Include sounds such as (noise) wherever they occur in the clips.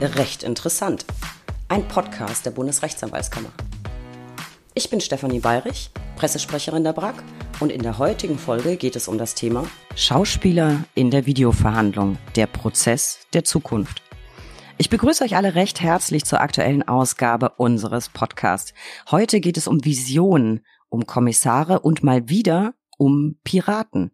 Recht interessant. Ein Podcast der Bundesrechtsanwaltskammer. Ich bin Stefanie Bayrich, Pressesprecherin der BRAG und in der heutigen Folge geht es um das Thema Schauspieler in der Videoverhandlung, der Prozess der Zukunft. Ich begrüße euch alle recht herzlich zur aktuellen Ausgabe unseres Podcasts. Heute geht es um Visionen, um Kommissare und mal wieder um Piraten.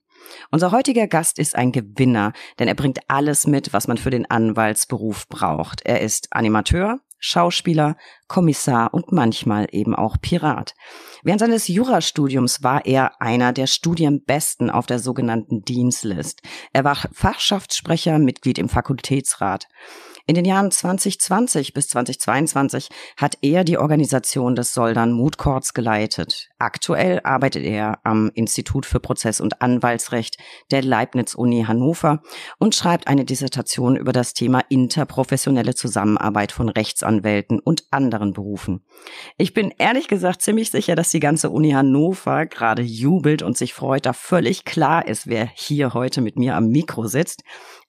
Unser heutiger Gast ist ein Gewinner, denn er bringt alles mit, was man für den Anwaltsberuf braucht. Er ist Animateur, Schauspieler, Kommissar und manchmal eben auch Pirat. Während seines Jurastudiums war er einer der Studienbesten auf der sogenannten Dienstlist. Er war Fachschaftssprecher, Mitglied im Fakultätsrat. In den Jahren 2020 bis 2022 hat er die Organisation des Soldan Mutkorts geleitet. Aktuell arbeitet er am Institut für Prozess- und Anwaltsrecht der Leibniz-Uni Hannover und schreibt eine Dissertation über das Thema interprofessionelle Zusammenarbeit von Rechtsanwälten und anderen Berufen. Ich bin ehrlich gesagt ziemlich sicher, dass die ganze Uni Hannover gerade jubelt und sich freut, da völlig klar ist, wer hier heute mit mir am Mikro sitzt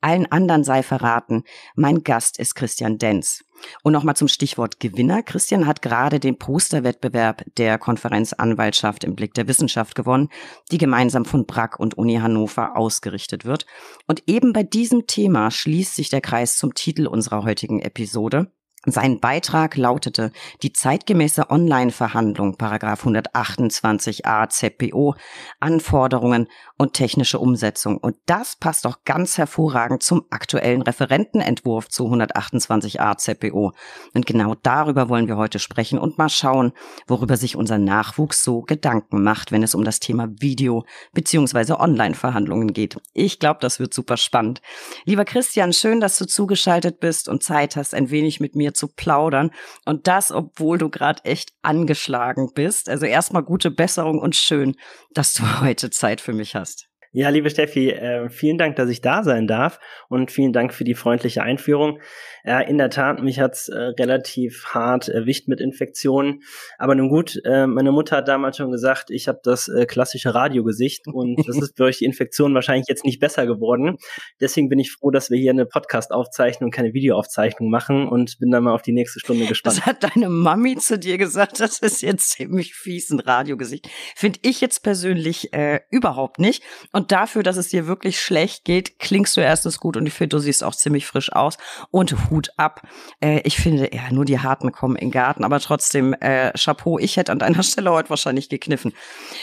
allen anderen sei verraten. Mein Gast ist Christian Denz. Und nochmal zum Stichwort Gewinner. Christian hat gerade den Posterwettbewerb der Konferenz Anwaltschaft im Blick der Wissenschaft gewonnen, die gemeinsam von Brack und Uni Hannover ausgerichtet wird. Und eben bei diesem Thema schließt sich der Kreis zum Titel unserer heutigen Episode. Sein Beitrag lautete Die zeitgemäße Online-Verhandlung, Paragraph 128a ZPO, Anforderungen und technische Umsetzung. Und das passt doch ganz hervorragend zum aktuellen Referentenentwurf zu 128a ZPO. Und genau darüber wollen wir heute sprechen und mal schauen, worüber sich unser Nachwuchs so Gedanken macht, wenn es um das Thema Video bzw. Online-Verhandlungen geht. Ich glaube, das wird super spannend. Lieber Christian, schön, dass du zugeschaltet bist und Zeit hast, ein wenig mit mir zu plaudern. Und das, obwohl du gerade echt angeschlagen bist. Also erstmal gute Besserung und schön, dass du (laughs) heute Zeit für mich hast. Ja, liebe Steffi, äh, vielen Dank, dass ich da sein darf und vielen Dank für die freundliche Einführung. Ja, in der Tat, mich hat's äh, relativ hart erwischt mit Infektionen. Aber nun gut, äh, meine Mutter hat damals schon gesagt, ich habe das äh, klassische Radiogesicht und (laughs) das ist durch die Infektion wahrscheinlich jetzt nicht besser geworden. Deswegen bin ich froh, dass wir hier eine Podcast aufzeichnen und keine Videoaufzeichnung machen und bin dann mal auf die nächste Stunde gespannt. Das hat deine Mami zu dir gesagt, das ist jetzt ziemlich fies, ein Radiogesicht. Finde ich jetzt persönlich äh, überhaupt nicht. Und dafür, dass es dir wirklich schlecht geht, klingst du erstens gut und ich finde, du siehst auch ziemlich frisch aus. Und Hut ab. Äh, ich finde, ja, nur die Harten kommen in den Garten, aber trotzdem, äh, Chapeau, ich hätte an deiner (laughs) Stelle heute wahrscheinlich gekniffen.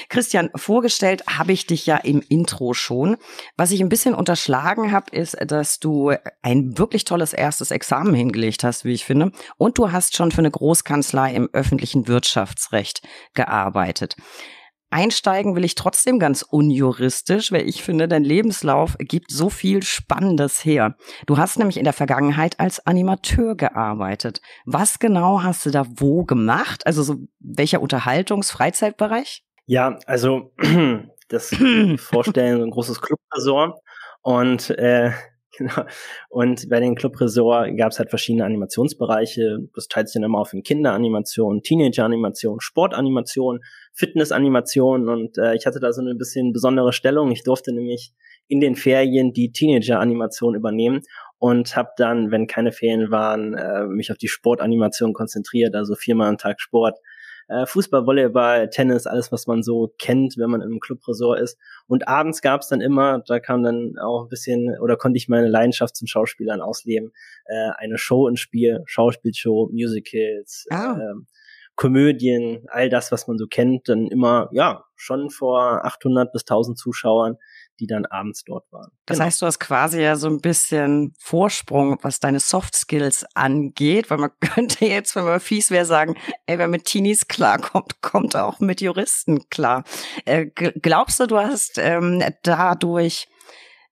Christian, vorgestellt habe ich dich ja im Intro schon. Was ich ein bisschen unterschlagen habe, ist, dass du ein wirklich tolles erstes Examen hingelegt hast, wie ich finde. Und du hast schon für eine Großkanzlei im öffentlichen Wirtschaftsrecht gearbeitet. Einsteigen will ich trotzdem ganz unjuristisch, weil ich finde, dein Lebenslauf gibt so viel Spannendes her. Du hast nämlich in der Vergangenheit als Animateur gearbeitet. Was genau hast du da wo gemacht? Also so welcher Unterhaltungs-Freizeitbereich? Ja, also (clears throat) das (clears throat) vorstellen, so ein großes Clubresort und äh, (laughs) Genau. Und bei den Club Resort gab es halt verschiedene Animationsbereiche. Das teilt sich dann immer auf in Kinderanimation, Teenageranimation, Sportanimation, Fitnessanimation. Und äh, ich hatte da so eine bisschen besondere Stellung. Ich durfte nämlich in den Ferien die Teenageranimation übernehmen und habe dann, wenn keine Ferien waren, äh, mich auf die Sportanimation konzentriert, also viermal am Tag Sport äh, Fußball, Volleyball, Tennis, alles, was man so kennt, wenn man im Clubresort ist. Und abends gab's dann immer, da kam dann auch ein bisschen, oder konnte ich meine Leidenschaft zum Schauspielern ausleben, äh, eine Show ins Spiel, Schauspielshow, Musicals, ah. äh, Komödien, all das, was man so kennt, dann immer, ja, schon vor 800 bis 1000 Zuschauern die dann abends dort waren. Das genau. heißt, du hast quasi ja so ein bisschen Vorsprung, was deine Soft Skills angeht, weil man (laughs) könnte jetzt, wenn man fies wäre, sagen, ey, wer mit Teenies klarkommt, (laughs) kommt auch mit Juristen klar. Äh, glaubst du, du hast ähm, dadurch,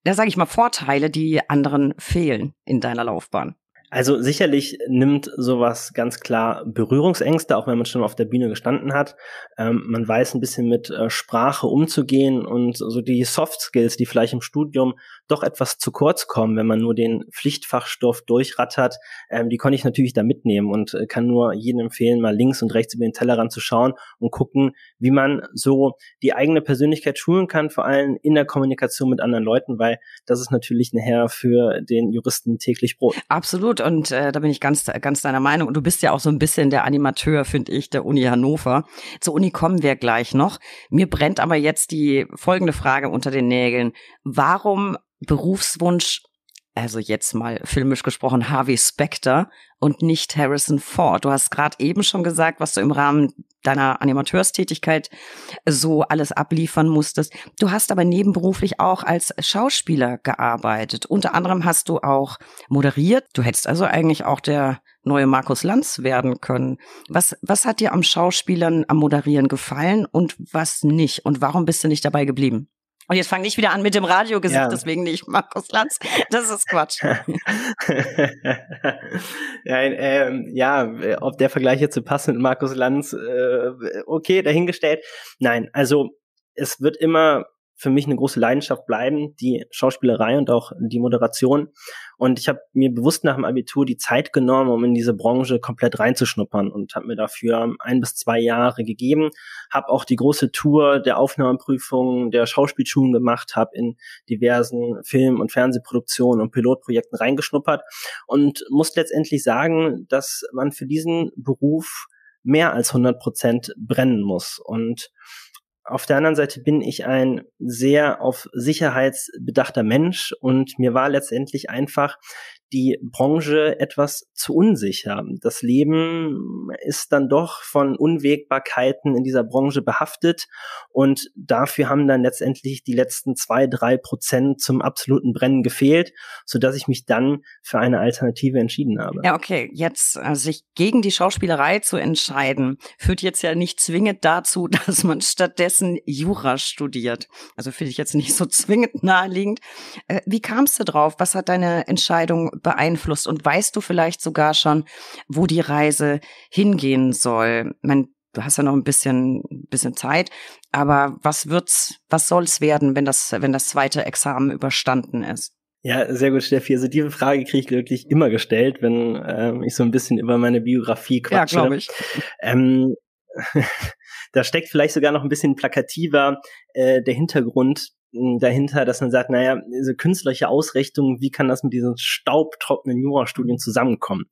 da sage ich mal, Vorteile, die anderen fehlen in deiner Laufbahn? Also sicherlich nimmt sowas ganz klar Berührungsängste, auch wenn man schon auf der Bühne gestanden hat. Ähm, man weiß ein bisschen mit äh, Sprache umzugehen und so die Soft Skills, die vielleicht im Studium doch etwas zu kurz kommen, wenn man nur den Pflichtfachstoff durchrattert, ähm, die konnte ich natürlich da mitnehmen und äh, kann nur jedem empfehlen, mal links und rechts über den Tellerrand zu schauen und gucken, wie man so die eigene Persönlichkeit schulen kann, vor allem in der Kommunikation mit anderen Leuten, weil das ist natürlich nachher für den Juristen täglich Brot. Absolut und äh, da bin ich ganz, ganz deiner Meinung. Und du bist ja auch so ein bisschen der Animateur, finde ich, der Uni Hannover. Zur Uni kommen wir gleich noch. Mir brennt aber jetzt die folgende Frage unter den Nägeln. Warum Berufswunsch also jetzt mal filmisch gesprochen, Harvey Specter und nicht Harrison Ford. Du hast gerade eben schon gesagt, was du im Rahmen deiner Animateurstätigkeit so alles abliefern musstest. Du hast aber nebenberuflich auch als Schauspieler gearbeitet. Unter anderem hast du auch moderiert. Du hättest also eigentlich auch der neue Markus Lanz werden können. Was, was hat dir am Schauspielern, am Moderieren gefallen und was nicht? Und warum bist du nicht dabei geblieben? Und jetzt fang ich wieder an mit dem Radiogesicht, ja. deswegen nicht Markus Lanz. Das ist Quatsch. (laughs) Nein, ähm, ja, ob der Vergleich jetzt so passend mit Markus Lanz, äh, okay, dahingestellt. Nein, also es wird immer für mich eine große Leidenschaft bleiben, die Schauspielerei und auch die Moderation. Und ich habe mir bewusst nach dem Abitur die Zeit genommen, um in diese Branche komplett reinzuschnuppern und habe mir dafür ein bis zwei Jahre gegeben, habe auch die große Tour der Aufnahmeprüfungen der Schauspielschulen gemacht, habe in diversen Film- und Fernsehproduktionen und Pilotprojekten reingeschnuppert und muss letztendlich sagen, dass man für diesen Beruf mehr als 100 Prozent brennen muss. Und auf der anderen Seite bin ich ein sehr auf Sicherheitsbedachter Mensch und mir war letztendlich einfach die Branche etwas zu unsicher. Das Leben ist dann doch von Unwägbarkeiten in dieser Branche behaftet und dafür haben dann letztendlich die letzten zwei, drei Prozent zum absoluten Brennen gefehlt, so dass ich mich dann für eine Alternative entschieden habe. Ja, okay. Jetzt äh, sich gegen die Schauspielerei zu entscheiden, führt jetzt ja nicht zwingend dazu, (laughs) dass man stattdessen Jura studiert. Also finde ich jetzt nicht so (laughs) zwingend naheliegend. Äh, wie kamst du drauf? Was hat deine Entscheidung beeinflusst? Und weißt du vielleicht sogar schon, wo die Reise hingehen soll? Ich Man, du hast ja noch ein bisschen, bisschen Zeit, aber was wird's, was soll's werden, wenn das, wenn das zweite Examen überstanden ist? Ja, sehr gut, Steffi. Also diese Frage kriege ich wirklich immer gestellt, wenn ähm, ich so ein bisschen über meine Biografie quatsche. Ja, glaube ich. Ähm, (laughs) da steckt vielleicht sogar noch ein bisschen plakativer äh, der Hintergrund dahinter, dass man sagt, naja, diese künstlerische Ausrichtung, wie kann das mit diesen staubtrockenen Jurastudien zusammenkommen?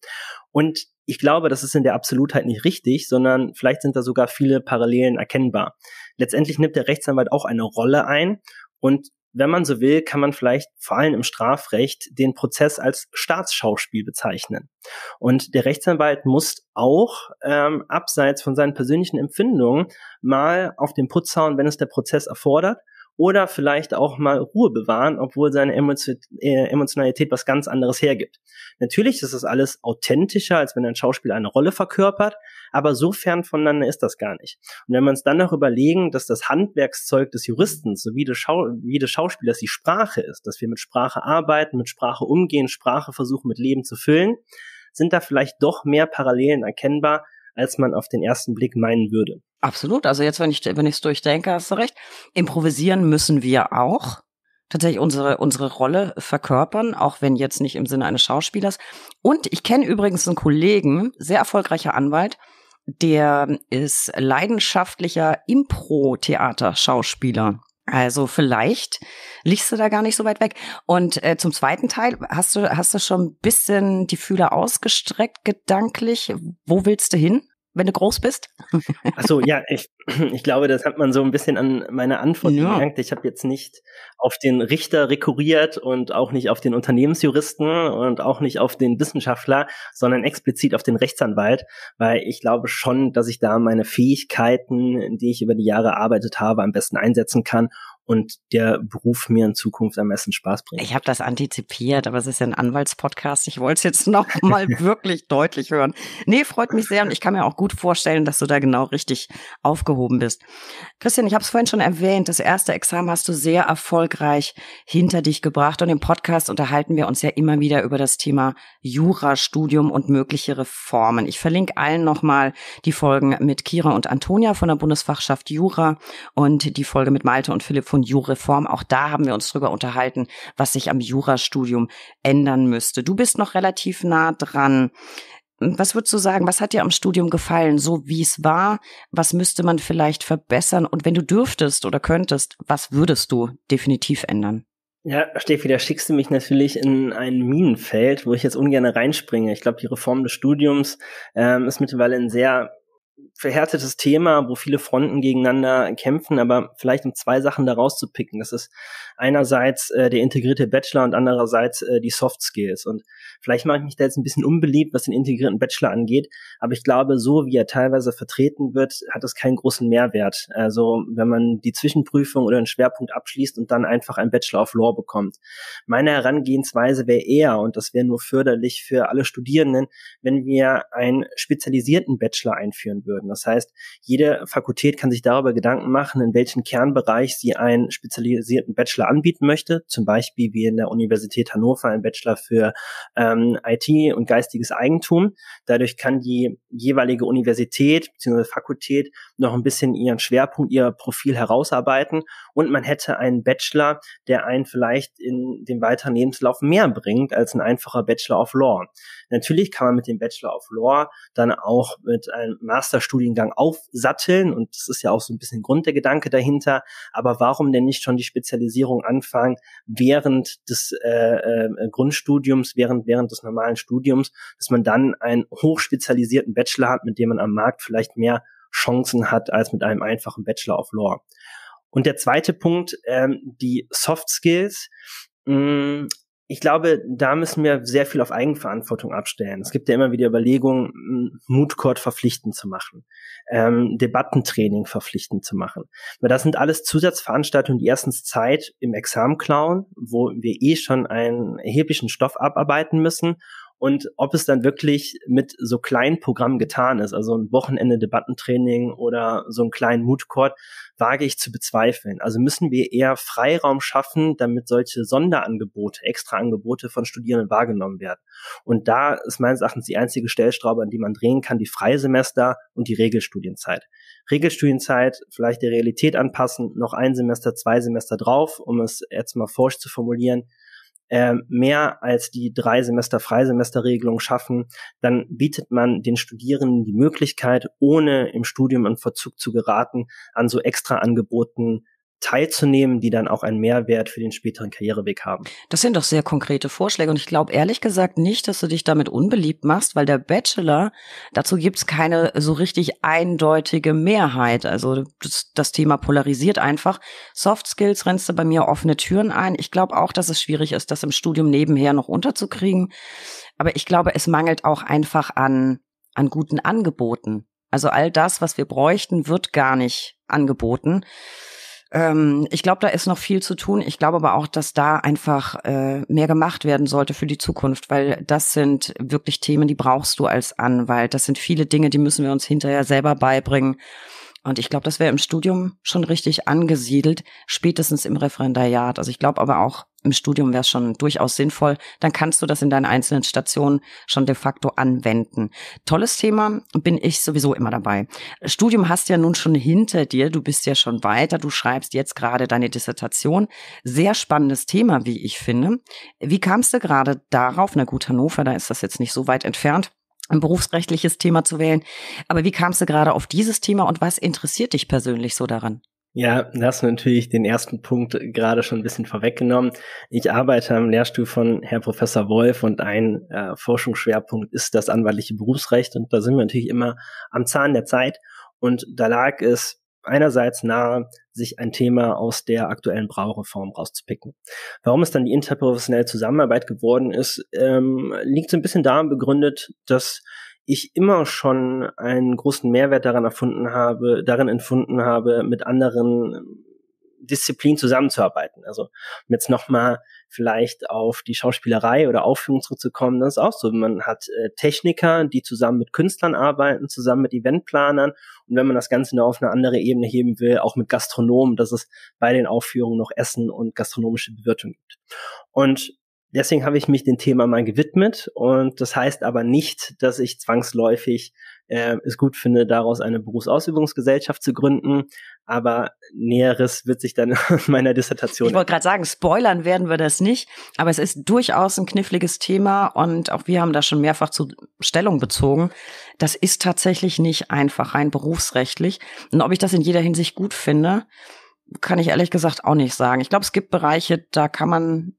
Und ich glaube, das ist in der Absolutheit nicht richtig, sondern vielleicht sind da sogar viele Parallelen erkennbar. Letztendlich nimmt der Rechtsanwalt auch eine Rolle ein und wenn man so will, kann man vielleicht vor allem im Strafrecht den Prozess als Staatsschauspiel bezeichnen. Und der Rechtsanwalt muss auch ähm, abseits von seinen persönlichen Empfindungen mal auf den Putz hauen, wenn es der Prozess erfordert oder vielleicht auch mal Ruhe bewahren, obwohl seine äh, Emotionalität was ganz anderes hergibt. Natürlich ist das alles authentischer, als wenn ein Schauspieler eine Rolle verkörpert, aber so fern voneinander ist das gar nicht. Und wenn wir uns dann noch überlegen, dass das Handwerkszeug des Juristen sowie des, Schau wie des Schauspielers die Sprache ist, dass wir mit Sprache arbeiten, mit Sprache umgehen, Sprache versuchen mit Leben zu füllen, sind da vielleicht doch mehr Parallelen erkennbar, als man auf den ersten Blick meinen würde. Absolut. Also jetzt, wenn ich wenn es durchdenke, hast du recht. Improvisieren müssen wir auch tatsächlich unsere unsere Rolle verkörpern, auch wenn jetzt nicht im Sinne eines Schauspielers. Und ich kenne übrigens einen Kollegen, sehr erfolgreicher Anwalt, der ist leidenschaftlicher Impro-Theater-Schauspieler. Also vielleicht liegst du da gar nicht so weit weg. Und äh, zum zweiten Teil, hast du, hast du schon ein bisschen die Fühler ausgestreckt, gedanklich? Wo willst du hin? wenn du groß bist? Achso, ja, ich, (clears throat) ich glaube, das hat man so ein bisschen an meiner Antwort ja. gemerkt. Ich habe jetzt nicht auf den Richter rekurriert und auch nicht auf den Unternehmensjuristen und auch nicht auf den Wissenschaftler, sondern explizit auf den Rechtsanwalt, weil ich glaube schon, dass ich da meine Fähigkeiten, die ich über die Jahre erarbeitet habe, am besten einsetzen kann, und der Beruf mir in Zukunft am meisten Spaß bringt. Ich habe das antizipiert, aber es ist ja ein Anwaltspodcast. Ich wollte es jetzt (laughs) noch mal (laughs) wirklich deutlich hören. Nee, freut mich sehr und ich kann mir auch gut vorstellen, dass du da genau richtig aufgehoben bist. Christian, ich habe es vorhin schon erwähnt, das erste Examen hast du sehr erfolgreich hinter dich gebracht und im Podcast unterhalten wir uns ja immer wieder über das Thema Jurastudium und mögliche Reformen. Ich verlinke allen noch mal die Folgen mit Kira und Antonia von der Bundesfachschaft Jura und die Folge mit Malte und Philipp von von Jurreform. Auch da haben wir uns drüber unterhalten, was sich am Jurastudium ändern müsste. Du bist noch relativ nah dran. Hm, was würdest du sagen, was hat dir am Studium gefallen, so wie es war? Was müsste man vielleicht verbessern? Und wenn du dürftest oder könntest, was würdest du definitiv ändern? Ja, Steffi, da schickst du mich natürlich in ein Minenfeld, wo ich jetzt ungern reinspringe. Ich glaube, die Reform des Studiums ähm, ist mittlerweile ein sehr verhärtetes Thema, wo viele Fronten gegeneinander kämpfen, aber vielleicht um zwei Sachen daraus zu picken. Das ist einerseits äh, der integrierte Bachelor und andererseits äh, die Soft Skills. Und vielleicht mache ich mich da jetzt ein bisschen unbeliebt, was den integrierten Bachelor angeht, aber ich glaube, so wie er teilweise vertreten wird, hat es keinen großen Mehrwert. Also wenn man die Zwischenprüfung oder einen Schwerpunkt abschließt und dann einfach einen Bachelor of Law bekommt. Meine Herangehensweise wäre eher, und das wäre nur förderlich für alle Studierenden, wenn wir einen spezialisierten Bachelor einführen würden werden. Das heißt, jede Fakultät kann sich darüber Gedanken machen, in welchem Kernbereich sie einen spezialisierten Bachelor anbieten möchte. Zum Beispiel wie in der Universität Hannover ein Bachelor für ähm, IT und geistiges Eigentum. Dadurch kann die jeweilige Universität bzw. Fakultät noch ein bisschen ihren Schwerpunkt, ihr Profil herausarbeiten und man hätte einen Bachelor, der einen vielleicht in dem weiteren Lebenslauf mehr bringt als ein einfacher Bachelor of Law. Natürlich kann man mit dem Bachelor of Law dann auch mit einem Masterstudium Studiengang aufsatteln und das ist ja auch so ein bisschen Grund der Gedanke dahinter. Aber warum denn nicht schon die Spezialisierung anfangen während des äh, äh, Grundstudiums, während während des normalen Studiums, dass man dann einen hochspezialisierten Bachelor hat, mit dem man am Markt vielleicht mehr Chancen hat als mit einem einfachen Bachelor of Law. Und der zweite Punkt, ähm, die Soft Skills. Mm, ich glaube, da müssen wir sehr viel auf Eigenverantwortung abstellen. Es gibt ja immer wieder Überlegungen, Moodcourt verpflichtend zu machen, ähm, Debattentraining verpflichtend zu machen. Weil das sind alles Zusatzveranstaltungen, die erstens Zeit im Examen klauen, wo wir eh schon einen erheblichen Stoff abarbeiten müssen und ob es dann wirklich mit so kleinen Programmen getan ist, also ein Wochenende Debattentraining oder so einen kleinen Moodcourt, wage ich zu bezweifeln. Also müssen wir eher Freiraum schaffen, damit solche Sonderangebote, Extraangebote von Studierenden wahrgenommen werden. Und da ist meines Erachtens die einzige Stellstraube, an die man drehen kann, die Freisemester und die Regelstudienzeit. Regelstudienzeit vielleicht der Realität anpassen, noch ein Semester, zwei Semester drauf, um es jetzt mal forsch zu formulieren, äh, mehr als die drei Semester Freisemesterregelung schaffen, dann bietet man den Studierenden die Möglichkeit, ohne im Studium in Verzug zu geraten, an so extra Angeboten teilzunehmen, die dann auch einen Mehrwert für den späteren Karriereweg haben. Das sind doch sehr konkrete Vorschläge und ich glaube ehrlich gesagt nicht, dass du dich damit unbeliebt machst, weil der Bachelor, dazu gibt's keine so richtig eindeutige Mehrheit. Also das, das Thema polarisiert einfach. Soft Skills rennst du bei mir offene Türen ein. Ich glaube auch, dass es schwierig ist, das im Studium nebenher noch unterzukriegen. Aber ich glaube, es mangelt auch einfach an, an guten Angeboten. Also all das, was wir bräuchten, wird gar nicht angeboten. Ähm, ich glaube, da ist noch viel zu tun. Ich glaube aber auch, dass da einfach äh, mehr gemacht werden sollte für die Zukunft, weil das sind wirklich Themen, die brauchst du als Anwalt. Das sind viele Dinge, die müssen wir uns hinterher selber beibringen. Und ich glaube, das wäre im Studium schon richtig angesiedelt, spätestens im Referendariat. Also ich glaube aber auch im Studium wäre es schon durchaus sinnvoll. Dann kannst du das in deinen einzelnen Stationen schon de facto anwenden. Tolles Thema, bin ich sowieso immer dabei. Studium hast ja nun schon hinter dir, du bist ja schon weiter, du schreibst jetzt gerade deine Dissertation. Sehr spannendes Thema, wie ich finde. Wie kamst du gerade darauf? Na gut, Hannover, da ist das jetzt nicht so weit entfernt ein berufsrechtliches Thema zu wählen. Aber wie kamst du gerade auf dieses Thema und was interessiert dich persönlich so daran? Ja, da hast natürlich den ersten Punkt gerade schon ein bisschen vorweggenommen. Ich arbeite am Lehrstuhl von Herr Professor Wolf und ein äh, Forschungsschwerpunkt ist das anwaltliche Berufsrecht und da sind wir natürlich immer am Zahn der Zeit und da lag es einerseits nahe, sich ein Thema aus der aktuellen Braureform rauszupicken. Warum es dann die interprofessionelle Zusammenarbeit geworden ist, ähm, liegt so ein bisschen daran begründet, dass ich immer schon einen großen Mehrwert daran erfunden habe, darin empfunden habe, mit anderen ähm, Disziplinen zusammenzuarbeiten. Also um jetzt nochmal vielleicht auf die Schauspielerei oder Aufführung zurückzukommen, das ist auch so. Man hat äh, Techniker, die zusammen mit Künstlern arbeiten, zusammen mit Eventplanern und wenn man das Ganze nur auf eine andere Ebene heben will, auch mit Gastronomen, dass es bei den Aufführungen noch Essen und gastronomische Bewirtung gibt. Und deswegen habe ich mich dem Thema mal gewidmet und das heißt aber nicht, dass ich zwangsläufig äh, es gut finde, daraus eine Berufsausübungsgesellschaft zu gründen. Aber Näheres wird sich dann in (laughs) meiner Dissertation. Ich wollte gerade sagen, spoilern werden wir das nicht, aber es ist durchaus ein kniffliges Thema und auch wir haben da schon mehrfach zu Stellung bezogen. Das ist tatsächlich nicht einfach rein berufsrechtlich. Und ob ich das in jeder Hinsicht gut finde, kann ich ehrlich gesagt auch nicht sagen. Ich glaube, es gibt Bereiche, da kann man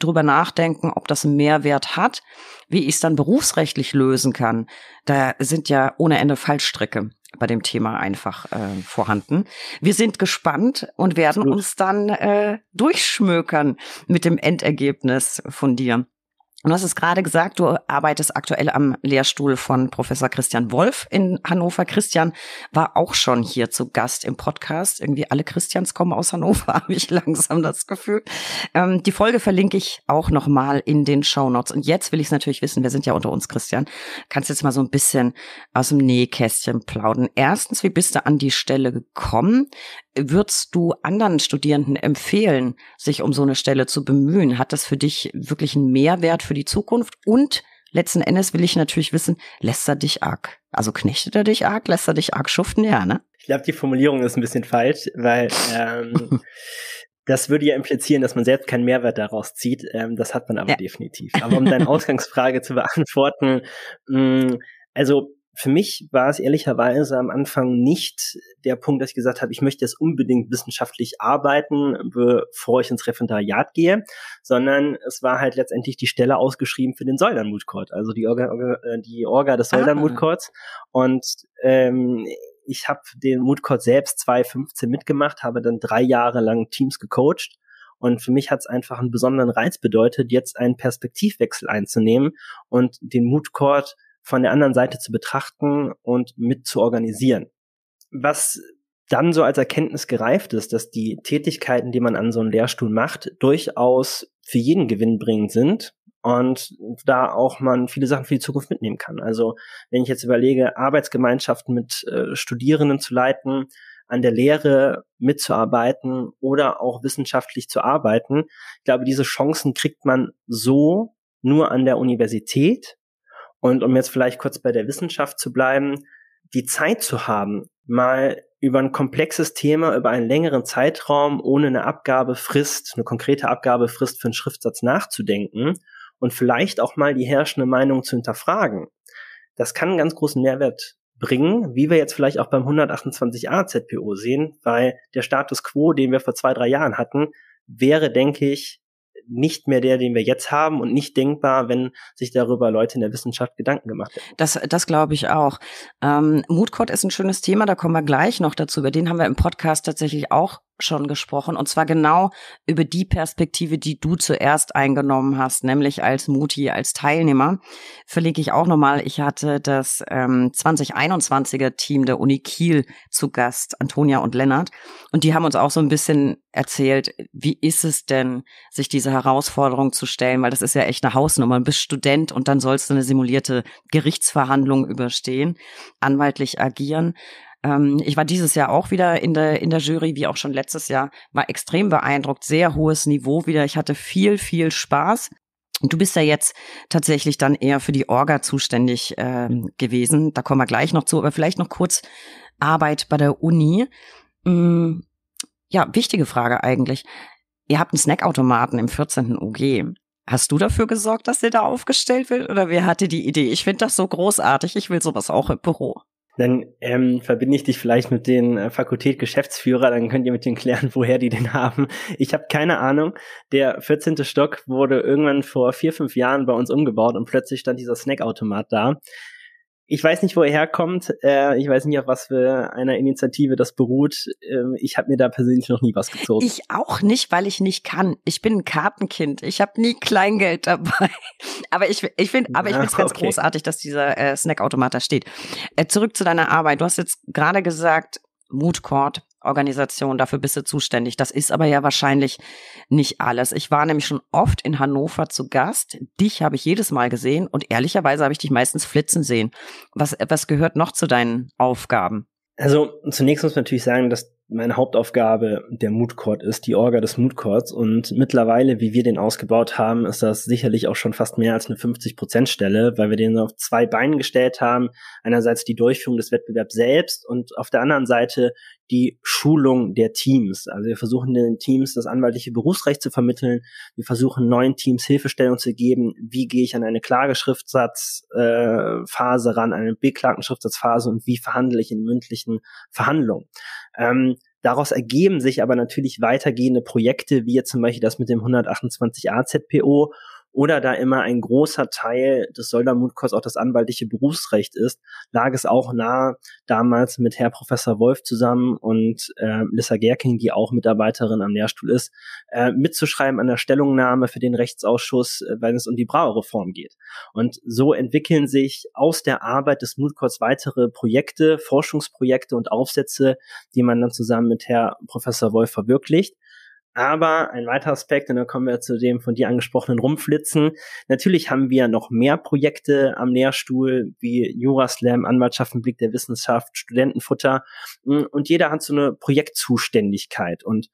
drüber nachdenken, ob das einen Mehrwert hat, wie ich es dann berufsrechtlich lösen kann. Da sind ja ohne Ende Fallstricke bei dem Thema einfach äh, vorhanden. Wir sind gespannt und werden uns dann äh, durchschmökern mit dem Endergebnis von dir. Du hast es gerade gesagt, du arbeitest aktuell am Lehrstuhl von Professor Christian Wolf in Hannover. Christian war auch schon hier zu Gast im Podcast. Irgendwie alle Christians kommen aus Hannover, (laughs) habe ich langsam das Gefühl. Ähm, die Folge verlinke ich auch nochmal in den Show Notes. Und jetzt will ich es natürlich wissen, wir sind ja unter uns, Christian. Kannst jetzt mal so ein bisschen aus dem Nähkästchen plaudern. Erstens, wie bist du an die Stelle gekommen? Würdest du anderen Studierenden empfehlen, sich um so eine Stelle zu bemühen? Hat das für dich wirklich einen Mehrwert für die Zukunft? Und letzten Endes will ich natürlich wissen, lässt er dich arg? Also knechtet er dich arg? Lässt er dich arg schuften? Ja, ne? Ich glaube, die Formulierung ist ein bisschen falsch, weil ähm, (laughs) das würde ja implizieren, dass man selbst keinen Mehrwert daraus zieht. Ähm, das hat man aber ja. definitiv. Aber um deine (laughs) Ausgangsfrage zu beantworten, mh, mm, also für mich war es ehrlicherweise am Anfang nicht der Punkt, dass ich gesagt habe, ich möchte jetzt unbedingt wissenschaftlich arbeiten, bevor ich ins Referendariat gehe, sondern es war halt letztendlich die Stelle ausgeschrieben für den Soldanmut Court, also die Orga, äh, die Orga des ah. Soldanmut Courts. Und ähm, ich habe den Mood Court selbst 2015 mitgemacht, habe dann drei Jahre lang Teams gecoacht. Und für mich hat es einfach einen besonderen Reiz bedeutet, jetzt einen Perspektivwechsel einzunehmen und den Mood Court von der anderen Seite zu betrachten und mit zu organisieren. Was dann so als Erkenntnis gereift ist, dass die Tätigkeiten, die man an so einem Lehrstuhl macht, durchaus für jeden gewinnbringend sind und da auch man viele Sachen für die Zukunft mitnehmen kann. Also wenn ich jetzt überlege, Arbeitsgemeinschaften mit äh, Studierenden zu leiten, an der Lehre mitzuarbeiten oder auch wissenschaftlich zu arbeiten, ich glaube, diese Chancen kriegt man so nur an der Universität und um jetzt vielleicht kurz bei der Wissenschaft zu bleiben, die Zeit zu haben, mal über ein komplexes Thema, über einen längeren Zeitraum ohne eine Abgabefrist, eine konkrete Abgabefrist für einen Schriftsatz nachzudenken und vielleicht auch mal die herrschende Meinung zu hinterfragen. Das kann einen ganz großen Mehrwert bringen, wie wir jetzt vielleicht auch beim 128a ZPO sehen, weil der Status quo, den wir vor zwei, drei Jahren hatten, wäre, denke ich, nicht mehr der, den wir jetzt haben und nicht denkbar, wenn sich darüber Leute in der Wissenschaft Gedanken gemacht hätten. Das, das glaube ich auch. Ähm, Moodcode ist ein schönes Thema, da kommen wir gleich noch dazu. Über den haben wir im Podcast tatsächlich auch schon gesprochen und zwar genau über die Perspektive, die du zuerst eingenommen hast, nämlich als Mutti, als Teilnehmer. Verlinke ich auch nochmal. Ich hatte das ähm, 2021er Team der Uni Kiel zu Gast, Antonia und Lennart, und die haben uns auch so ein bisschen erzählt, wie ist es denn, sich diese Herausforderung zu stellen, weil das ist ja echt eine Hausnummer. Du bist Student und dann sollst du eine simulierte Gerichtsverhandlung überstehen, anwaltlich agieren. Ähm, ich war dieses Jahr auch wieder in der, in der Jury, wie auch schon letztes Jahr, war extrem beeindruckt, sehr hohes Niveau wieder. Ich hatte viel, viel Spaß. Du bist ja jetzt tatsächlich dann eher für die Orga zuständig ähm, mhm. gewesen. Da kommen wir gleich noch zu, aber vielleicht noch kurz Arbeit bei der Uni. Hm, ja, wichtige Frage eigentlich. Ihr habt einen Snackautomaten im 14. UG. Hast du dafür gesorgt, dass der da aufgestellt wird? Oder wer hatte die Idee? Ich finde das so großartig. Ich will sowas auch im Büro dann ähm, verbinde ich dich vielleicht mit den äh, Fakultät-Geschäftsführer, dann könnt ihr mit denen klären, (laughs) woher die den haben. Ich habe keine Ahnung. Der 14. Stock wurde irgendwann vor vier, fünf Jahren bei uns umgebaut und plötzlich stand dieser Snackautomat da. Ich weiß nicht, wo er herkommt. Äh, ich weiß nicht, auf was für einer Initiative das beruht. Ähm, ich habe mir da persönlich noch nie was gezogen. Ich auch nicht, weil ich nicht kann. Ich bin ein Kartenkind. Ich habe nie Kleingeld dabei. (laughs) aber ich, ich finde, aber ich finde ah, ganz großartig, dass dieser äh, Snackautomat da steht. Äh, zurück zu deiner Arbeit. Du hast jetzt gerade gesagt, Moodcord Organisation, dafür bist du zuständig. Das ist aber ja wahrscheinlich nicht alles. Ich war nämlich schon oft in Hannover zu Gast. Dich habe ich jedes Mal gesehen und ehrlicherweise habe ich dich meistens flitzen sehen. Was, was gehört noch zu deinen Aufgaben? Also zunächst muss man natürlich sagen, dass meine Hauptaufgabe der Mood Court ist, die Orga des Mood Courts. Und mittlerweile, wie wir den ausgebaut haben, ist das sicherlich auch schon fast mehr als eine 50-Prozent-Stelle, weil wir den auf zwei Beinen gestellt haben. Einerseits die Durchführung des Wettbewerbs selbst und auf der anderen Seite die Schulung der Teams. Also wir versuchen den Teams das anwaltliche Berufsrecht zu vermitteln. Wir versuchen neuen Teams Hilfestellung zu geben. Wie gehe ich an eine Klageschriftsatzphase äh, ran, eine Beklagtenschriftsatzphase und wie verhandle ich in mündlichen Verhandlungen? Ähm, Daraus ergeben sich aber natürlich weitergehende Projekte, wie jetzt zum Beispiel das mit dem 128a ZPO oder da immer ein großer Teil des Soldamutkos auch das anwaltliche Berufsrecht ist, lag es auch nahe, damals mit Herr Professor Wolf zusammen und äh, Lissa Gerking, die auch Mitarbeiterin am Lehrstuhl ist, äh, mitzuschreiben an der Stellungnahme für den Rechtsausschuss, äh, wenn es um die Brauereform geht. Und so entwickeln sich aus der Arbeit des Mutkos weitere Projekte, Forschungsprojekte und Aufsätze, die man dann zusammen mit Herr Professor Wolf verwirklicht. Aber ein weiterer Aspekt, und da kommen wir zu dem von dir angesprochenen Rumpflitzen. Natürlich haben wir noch mehr Projekte am Lehrstuhl, wie Juraslam, Anwaltschaften, Blick der Wissenschaft, Studentenfutter. Hm, und jeder hat so eine Projektzuständigkeit. Und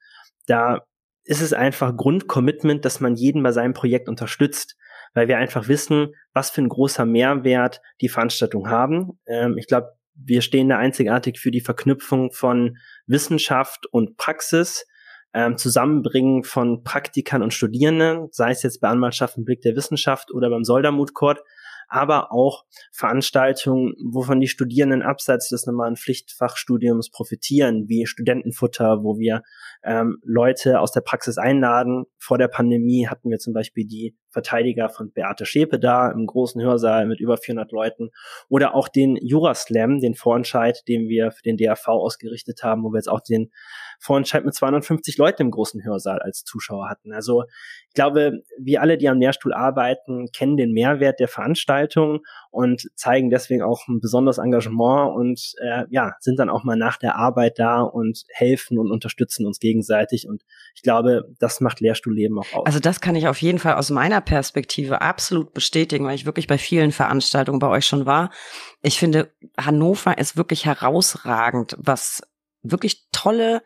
da ist es einfach Grundcommitment, dass man jeden bei seinem Projekt unterstützt weil wir einfach wissen, was für ein großer Mehrwert die Veranstaltung haben. Ähm, ich glaube, wir stehen da einzigartig für die Verknüpfung von Wissenschaft und Praxis ähm, Zusammenbringen von Praktikern und Studierenden, sei es jetzt bei Anwaltschaften Blick der Wissenschaft oder beim Soldamut-Court, aber auch Veranstaltungen, wovon die Studierenden abseits des normalen Pflichtfachstudiums profitieren, wie Studentenfutter, wo wir ähm, Leute aus der Praxis einladen. Vor der Pandemie hatten wir zum Beispiel die Verteidiger von Beate Schäpe da im großen Hörsaal mit über 400 Leuten oder auch den Juraslam, den Vorentscheid, den wir für den DRV ausgerichtet haben, wo wir jetzt auch den Vorentscheid mit 250 Leuten im großen Hörsaal als Zuschauer hatten. Also ich glaube, wir alle, die am Lehrstuhl arbeiten, kennen den Mehrwert der Veranstaltung und zeigen deswegen auch ein besonderes Engagement und äh, ja, sind dann auch mal nach der Arbeit da und helfen und unterstützen uns gegenseitig. Und ich glaube, das macht Lehrstuhlleben auch aus. Also das kann ich auf jeden Fall aus meiner Perspektive absolut bestätigen, weil ich wirklich bei vielen Veranstaltungen bei euch schon war. Ich finde, Hannover ist wirklich herausragend, was wirklich tolle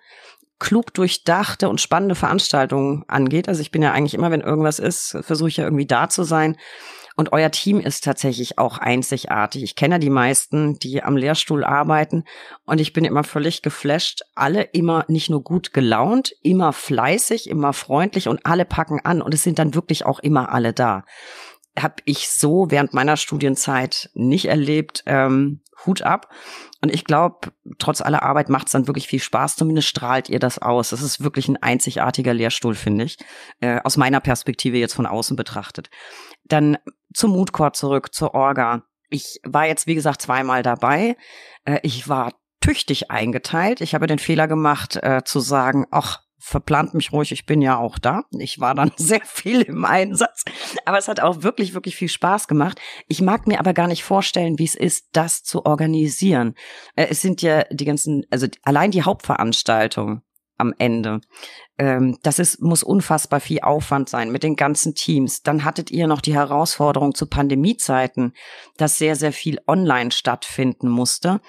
klug durchdachte und spannende Veranstaltungen angeht. Also ich bin ja eigentlich immer, wenn irgendwas ist, versuche ich ja irgendwie da zu sein. Und euer Team ist tatsächlich auch einzigartig. Ich kenne die meisten, die am Lehrstuhl arbeiten. Und ich bin immer völlig geflasht. Alle immer nicht nur gut gelaunt, immer fleißig, immer freundlich und alle packen an. Und es sind dann wirklich auch immer alle da. Hab ich so während meiner Studienzeit nicht erlebt. Ähm, Hut ab. Und ich glaube, trotz aller Arbeit macht es dann wirklich viel Spaß. Zumindest strahlt ihr das aus. Das ist wirklich ein einzigartiger Lehrstuhl, finde ich. Äh, aus meiner Perspektive jetzt von außen betrachtet. Dann zum Moodcore zurück, zur Orga. Ich war jetzt, wie gesagt, zweimal dabei. Äh, ich war tüchtig eingeteilt. Ich habe den Fehler gemacht, äh, zu sagen, ach, verplant mich ruhig, ich bin ja auch da. Ich war dann (laughs) sehr viel im Einsatz. Aber es hat auch wirklich, wirklich viel Spaß gemacht. Ich mag mir aber gar nicht vorstellen, wie es ist, das zu organisieren. Äh, es sind ja die ganzen, also allein die Hauptveranstaltung am Ende ähm, das ist, muss unfassbar viel Aufwand sein mit den ganzen Teams. Dann hattet ihr noch die Herausforderung zu Pandemiezeiten, dass sehr, sehr viel online stattfinden musste.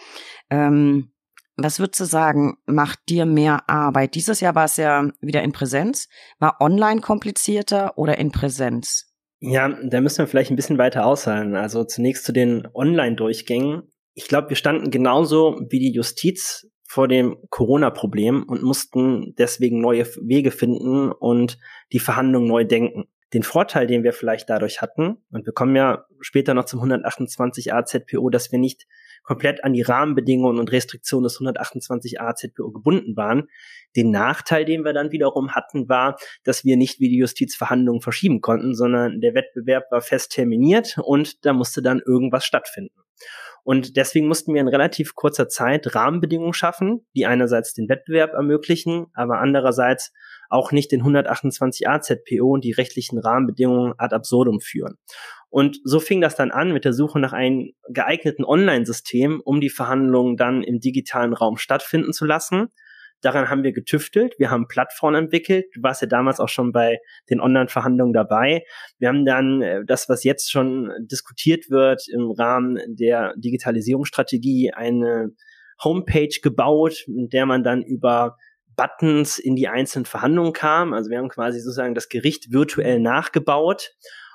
Ähm, was würdest du sagen, macht dir mehr Arbeit? Dieses Jahr war es ja wieder in Präsenz. War online komplizierter oder in Präsenz? Ja, da müssen wir vielleicht ein bisschen weiter aushalten. Also zunächst zu den Online-Durchgängen. Ich glaube, wir standen genauso wie die Justiz vor dem Corona-Problem und mussten deswegen neue Wege finden und die Verhandlungen neu denken. Den Vorteil, den wir vielleicht dadurch hatten, und wir kommen ja später noch zum 128 AZPO, dass wir nicht komplett an die Rahmenbedingungen und Restriktionen des 128 AZPO gebunden waren. Den Nachteil, den wir dann wiederum hatten, war, dass wir nicht wie die Justizverhandlungen verschieben konnten, sondern der Wettbewerb war fest terminiert und da musste dann irgendwas stattfinden. Und deswegen mussten wir in relativ kurzer Zeit Rahmenbedingungen schaffen, die einerseits den Wettbewerb ermöglichen, aber andererseits auch nicht den 128 AZPO und die rechtlichen Rahmenbedingungen ad absurdum führen. Und so fing das dann an mit der Suche nach einem geeigneten Online-System, um die Verhandlungen dann im digitalen Raum stattfinden zu lassen. Daran haben wir getüftelt. Wir haben Plattformen entwickelt. Du warst ja damals auch schon bei den Online-Verhandlungen dabei. Wir haben dann äh, das, was jetzt schon diskutiert wird im Rahmen der Digitalisierungsstrategie, eine Homepage gebaut, in der man dann über Buttons in die einzelnen Verhandlungen kam. Also wir haben quasi sozusagen das Gericht virtuell nachgebaut.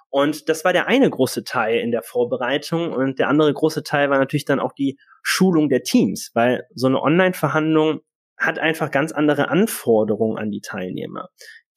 Und das war der eine große Teil in der Vorbereitung. Und der andere große Teil war natürlich dann auch die Schulung der Teams, weil so eine Online-Verhandlung hat einfach ganz andere Anforderungen an die Teilnehmer.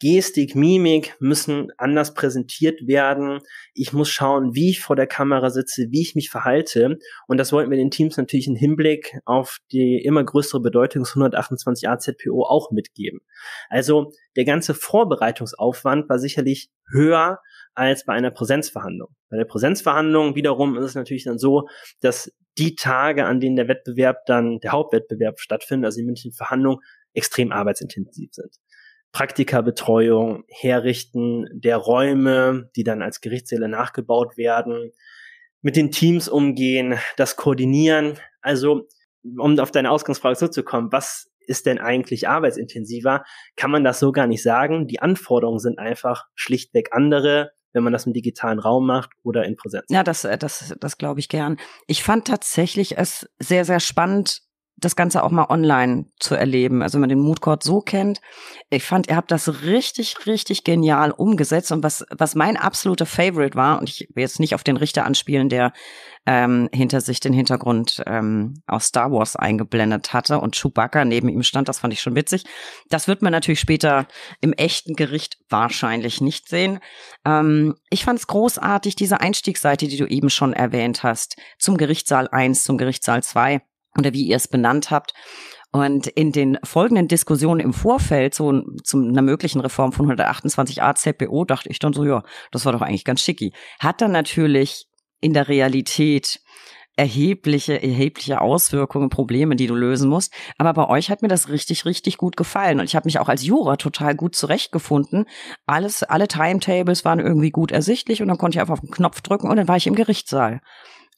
Gestik, Mimik müssen anders präsentiert werden. Ich muss schauen, wie ich vor der Kamera sitze, wie ich mich verhalte. Und das wollten wir den Teams natürlich im Hinblick auf die immer größere Bedeutung des 128 AZPO auch mitgeben. Also der ganze Vorbereitungsaufwand war sicherlich höher als bei einer Präsenzverhandlung. Bei der Präsenzverhandlung wiederum ist es natürlich dann so, dass die Tage, an denen der Wettbewerb dann, der Hauptwettbewerb stattfindet, also die mündlichen Verhandlung, extrem arbeitsintensiv sind. Praktikabetreuung, Herrichten der Räume, die dann als Gerichtssäle nachgebaut werden, mit den Teams umgehen, das koordinieren. Also, um auf deine Ausgangsfrage zuzukommen, was ist denn eigentlich arbeitsintensiver? Kann man das so gar nicht sagen. Die Anforderungen sind einfach schlichtweg andere wenn man das im digitalen Raum macht oder in Präsenz. Ja, das, äh, das, das glaube ich gern. Ich fand tatsächlich es sehr, sehr spannend, das Ganze auch mal online zu erleben. Also wenn man den Moodcourt so kennt, ich fand, ihr habt das richtig, richtig genial umgesetzt. Und was, was mein absoluter Favorite war, und ich will jetzt nicht auf den Richter anspielen, der ähm, hinter sich den Hintergrund ähm, aus Star Wars eingeblendet hatte und Chewbacca neben ihm stand, das fand ich schon witzig. Das wird man natürlich später im echten Gericht wahrscheinlich nicht sehen. Ähm, ich fand es großartig, diese Einstiegsseite, die du eben schon erwähnt hast, zum Gerichtssaal 1, zum Gerichtssaal 2 oder wie ihr es benannt habt. Und in den folgenden Diskussionen im Vorfeld so zu einer möglichen Reform von 128a ZPO dachte ich dann so, ja, das war doch eigentlich ganz schicki. Hat dann natürlich in der Realität erhebliche, erhebliche Auswirkungen, Probleme, die du lösen musst. Aber bei euch hat mir das richtig, richtig gut gefallen. Und ich habe mich auch als Jura total gut zurechtgefunden. Alles, alle Timetables waren irgendwie gut ersichtlich und dann konnte ich einfach auf den Knopf drücken und dann war ich im Gerichtssaal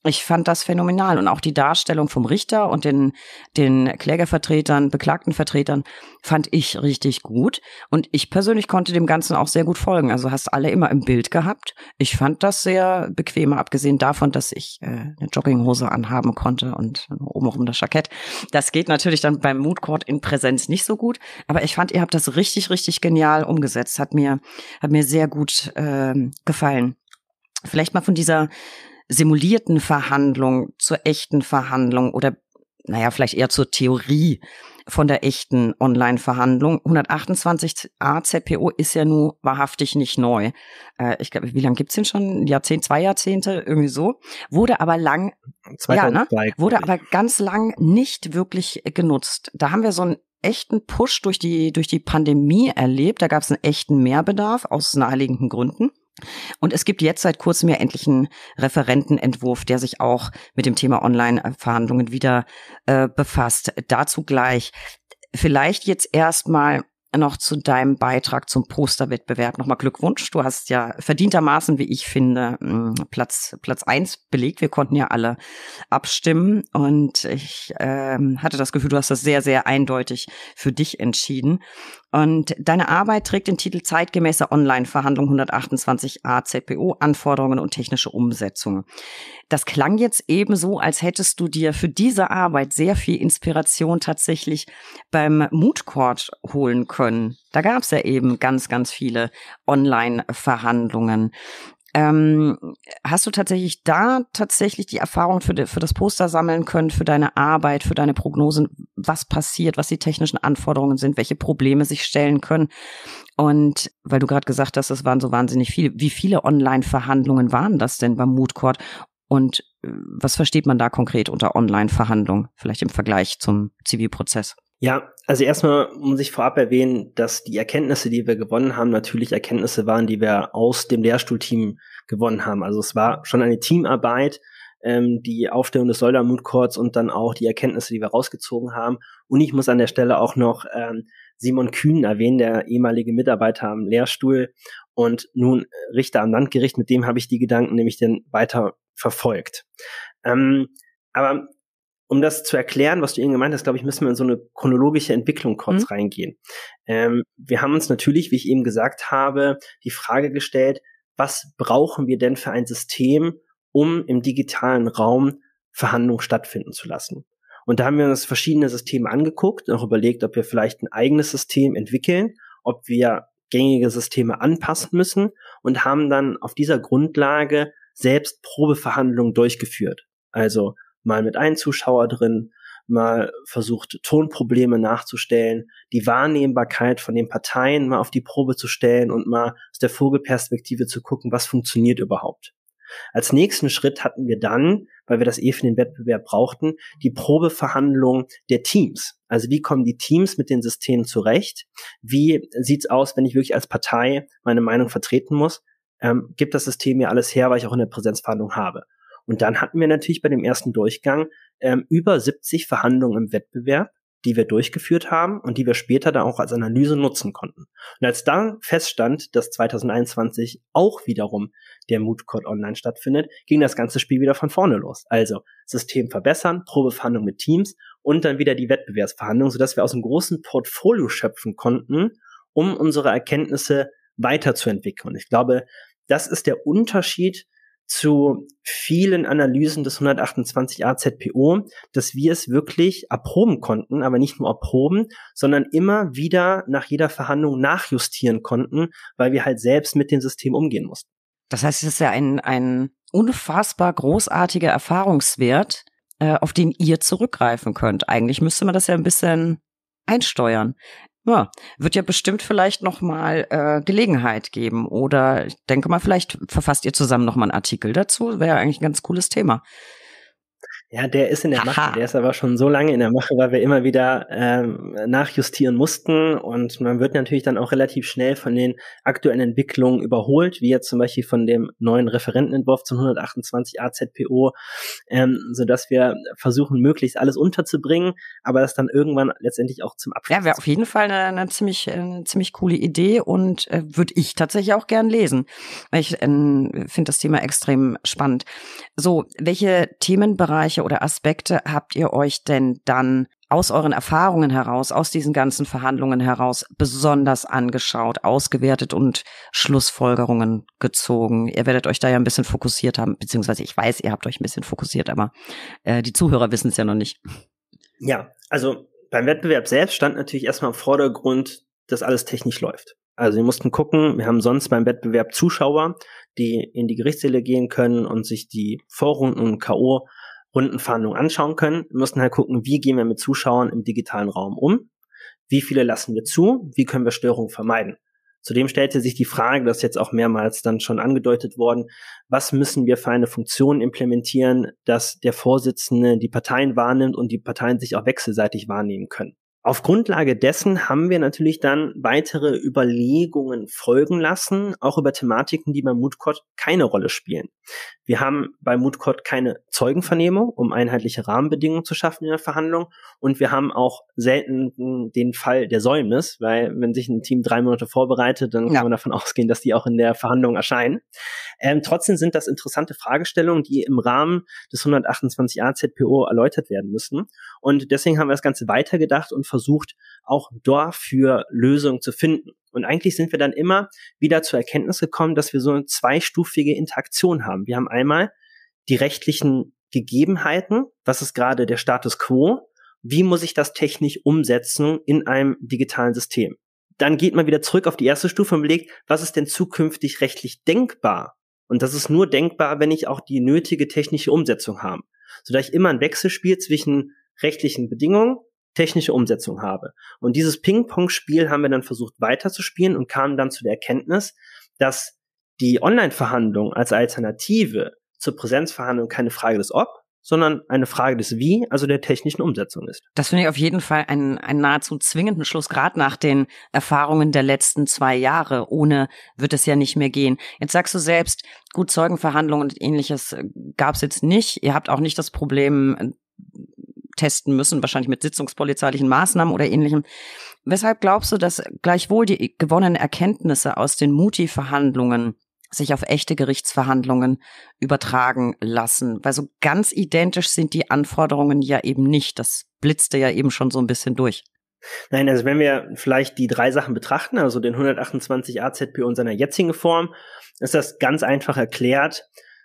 ich fand das phänomenal und auch die Darstellung vom Richter und den, den Klägervertretern, beklagten Vertretern fand ich richtig gut und ich persönlich konnte dem Ganzen auch sehr gut folgen. Also hast alle immer im Bild gehabt. Ich fand das sehr bequem, abgesehen davon, dass ich äh, eine Jogginghose anhaben konnte und obenrum das Jackett. Das geht natürlich dann beim Mood Court in Präsenz nicht so gut, aber ich fand, ihr habt das richtig, richtig genial umgesetzt. Hat mir, hat mir sehr gut äh, gefallen. Vielleicht mal von dieser simulierten Verhandlung zur echten Verhandlung oder naja, vielleicht eher zur Theorie von der echten Online-Verhandlung. 128a ZPO ist ja nun wahrhaftig nicht neu. Äh, ich glaube, wie lange gibt's den schon? Ein Jahrzehnt, zwei Jahrzehnte, irgendwie so. Wurde aber lang, 2002, ja, ne? wurde aber ganz lang nicht wirklich genutzt. Da haben wir so einen echten Push durch die, durch die Pandemie erlebt. Da gab's einen echten Mehrbedarf aus naheliegenden Gründen. Und es gibt jetzt seit kurzem ja endlich einen Referentenentwurf, der sich auch mit dem Thema Online-Verhandlungen wieder äh, befasst. Dazu gleich. Vielleicht jetzt erstmal noch zu deinem Beitrag zum Posterwettbewerb. Nochmal Glückwunsch. Du hast ja verdientermaßen, wie ich finde, hm, Platz, Platz eins belegt. Wir konnten ja alle abstimmen und ich ähm, hatte das Gefühl, du hast das sehr, sehr eindeutig für dich entschieden. Und deine Arbeit trägt den Titel Zeitgemäße Online-Verhandlung 128a ZPO Anforderungen und technische Umsetzung. Das klang jetzt eben so, als hättest du dir für diese Arbeit sehr viel Inspiration tatsächlich beim Moodcourt holen können. Da gab es ja eben ganz, ganz viele Online-Verhandlungen. Ähm, hast du tatsächlich da tatsächlich die Erfahrung für, die, für das Poster sammeln können, für deine Arbeit, für deine Prognosen, was passiert, was die technischen Anforderungen sind, welche Probleme sich stellen können? Und weil du gerade gesagt hast, es waren so wahnsinnig viele, wie viele Online-Verhandlungen waren das denn beim Moodcourt? Und äh, was versteht man da konkret unter online verhandlungen vielleicht im Vergleich zum Zivilprozess? Ja, also erstmal muss ich vorab erwähnen, dass die Erkenntnisse, die wir gewonnen haben, natürlich Erkenntnisse waren, die wir aus dem Lehrstuhlteam gewonnen haben. Also es war schon eine Teamarbeit, ähm, die Aufstellung des Soldamutkors und dann auch die Erkenntnisse, die wir rausgezogen haben. Und ich muss an der Stelle auch noch ähm, Simon Kühn erwähnen, der ehemalige Mitarbeiter am Lehrstuhl und nun Richter am Landgericht. Mit dem habe ich die Gedanken nämlich dann weiter verfolgt. Ähm, aber um das zu erklären, was du eben gemeint hast, glaube ich, müssen wir in so eine chronologische Entwicklung kurz mhm. reingehen. Ähm, wir haben uns natürlich, wie ich eben gesagt habe, die Frage gestellt, was brauchen wir denn für ein System, um im digitalen Raum Verhandlungen stattfinden zu lassen? Und da haben wir uns verschiedene Systeme angeguckt und auch überlegt, ob wir vielleicht ein eigenes System entwickeln, ob wir gängige Systeme anpassen müssen und haben dann auf dieser Grundlage selbst Probeverhandlungen durchgeführt. Also mal mit einem Zuschauer drin, mal versucht, Tonprobleme nachzustellen, die Wahrnehmbarkeit von den Parteien mal auf die Probe zu stellen und mal aus der Vogelperspektive zu gucken, was funktioniert überhaupt. Als nächsten Schritt hatten wir dann, weil wir das eh für den Wettbewerb brauchten, die Probeverhandlung der Teams. Also wie kommen die Teams mit den Systemen zurecht? Wie sieht's aus, wenn ich wirklich als Partei meine Meinung vertreten muss? Ähm, gibt das System mir alles her, weil ich auch in der Präsenzverhandlung habe? Und dann hatten wir natürlich bei dem ersten Durchgang ähm, über 70 Verhandlungen im Wettbewerb, die wir durchgeführt haben und die wir später dann auch als Analyse nutzen konnten. Und als dann feststand, dass 2021 auch wiederum der Mood online stattfindet, ging das ganze Spiel wieder von vorne los. Also System verbessern, Probeverhandlung mit Teams und dann wieder die Wettbewerbsverhandlung, sodass wir aus einem großen Portfolio schöpfen konnten, um unsere Erkenntnisse weiterzuentwickeln. Und ich glaube, das ist der Unterschied zu vielen Analysen des 128 AZPO, dass wir es wirklich erproben konnten, aber nicht nur erproben, sondern immer wieder nach jeder Verhandlung nachjustieren konnten, weil wir halt selbst mit dem System umgehen mussten. Das heißt, es ist ja ein, ein unfassbar großartiger Erfahrungswert, äh, auf den ihr zurückgreifen könnt. Eigentlich müsste man das ja ein bisschen einsteuern. Ja, wird ja bestimmt vielleicht nochmal äh, Gelegenheit geben. Oder ich denke mal, vielleicht verfasst ihr zusammen nochmal einen Artikel dazu. Wäre ja eigentlich ein ganz cooles Thema. Ja, der ist in der Aha. Mache. Der ist aber schon so lange in der Mache, weil wir immer wieder ähm, nachjustieren mussten. Und man wird natürlich dann auch relativ schnell von den aktuellen Entwicklungen überholt, wie jetzt zum Beispiel von dem neuen Referentenentwurf zum 128 AZPO, ähm, sodass wir versuchen, möglichst alles unterzubringen, aber das dann irgendwann letztendlich auch zum Abschluss. Ja, wäre auf jeden Fall eine, eine ziemlich, äh, eine ziemlich coole Idee und äh, würde ich tatsächlich auch gern lesen. Weil ich äh, finde das Thema extrem spannend. So, welche Themenbereiche oder Aspekte habt ihr euch denn dann aus euren Erfahrungen heraus, aus diesen ganzen Verhandlungen heraus besonders angeschaut, ausgewertet und Schlussfolgerungen gezogen? Ihr werdet euch da ja ein bisschen fokussiert haben, beziehungsweise ich weiß, ihr habt euch ein bisschen fokussiert, aber äh, die Zuhörer wissen es ja noch nicht. Ja, also beim Wettbewerb selbst stand natürlich erstmal im Vordergrund, dass alles technisch läuft. Also wir mussten gucken, wir haben sonst beim Wettbewerb Zuschauer, die in die Gerichtssäle gehen können und sich die Vorrunden und K.O. Rundenfahndung anschauen können. Wir müssen halt gucken, wie gehen wir mit Zuschauern im digitalen Raum um? Wie viele lassen wir zu? Wie können wir Störungen vermeiden? Zudem stellte sich die Frage, das ist jetzt auch mehrmals dann schon angedeutet worden, was müssen wir für eine Funktion implementieren, dass der Vorsitzende die Parteien wahrnimmt und die Parteien sich auch wechselseitig wahrnehmen können. Auf Grundlage dessen haben wir natürlich dann weitere Überlegungen folgen lassen, auch über Thematiken, die beim Mutkot keine Rolle spielen. Wir haben bei Mutkot keine Zeugenvernehmung, um einheitliche Rahmenbedingungen zu schaffen in der Verhandlung. Und wir haben auch selten den Fall der Säumnis, weil wenn sich ein Team drei Monate vorbereitet, dann ja. kann man davon ausgehen, dass die auch in der Verhandlung erscheinen. Ähm, trotzdem sind das interessante Fragestellungen, die im Rahmen des 128a ZPO erläutert werden müssen. Und deswegen haben wir das Ganze weitergedacht und versucht, auch dafür Lösungen zu finden. Und eigentlich sind wir dann immer wieder zur Erkenntnis gekommen, dass wir so eine zweistufige Interaktion haben. Wir haben einmal die rechtlichen Gegebenheiten, was ist gerade der Status quo, wie muss ich das technisch umsetzen in einem digitalen System. Dann geht man wieder zurück auf die erste Stufe und überlegt, was ist denn zukünftig rechtlich denkbar? Und das ist nur denkbar, wenn ich auch die nötige technische Umsetzung habe. Sodass ich immer ein Wechselspiel zwischen rechtlichen Bedingungen technische Umsetzung habe. Und dieses Ping-Pong-Spiel haben wir dann versucht weiterzuspielen und kamen dann zu der Erkenntnis, dass die Online-Verhandlung als Alternative zur Präsenzverhandlung keine Frage des Ob, sondern eine Frage des Wie, also der technischen Umsetzung ist. Das finde ich auf jeden Fall einen, einen nahezu zwingenden Schluss, gerade nach den Erfahrungen der letzten zwei Jahre. Ohne wird es ja nicht mehr gehen. Jetzt sagst du selbst, gut, Zeugenverhandlungen und ähnliches äh, gab es jetzt nicht. Ihr habt auch nicht das Problem, testen müssen, wahrscheinlich mit sitzungspolizeilichen Maßnahmen oder ähnlichem. Weshalb glaubst du, dass gleichwohl die gewonnenen Erkenntnisse aus den Muti-Verhandlungen sich auf echte Gerichtsverhandlungen übertragen lassen? Weil so ganz identisch sind die Anforderungen ja eben nicht. Das blitzte ja eben schon so ein bisschen durch. Nein, also wenn wir vielleicht die drei Sachen betrachten, also den 128 AZPO in seiner jetzigen Form, ist das ganz einfach erklärt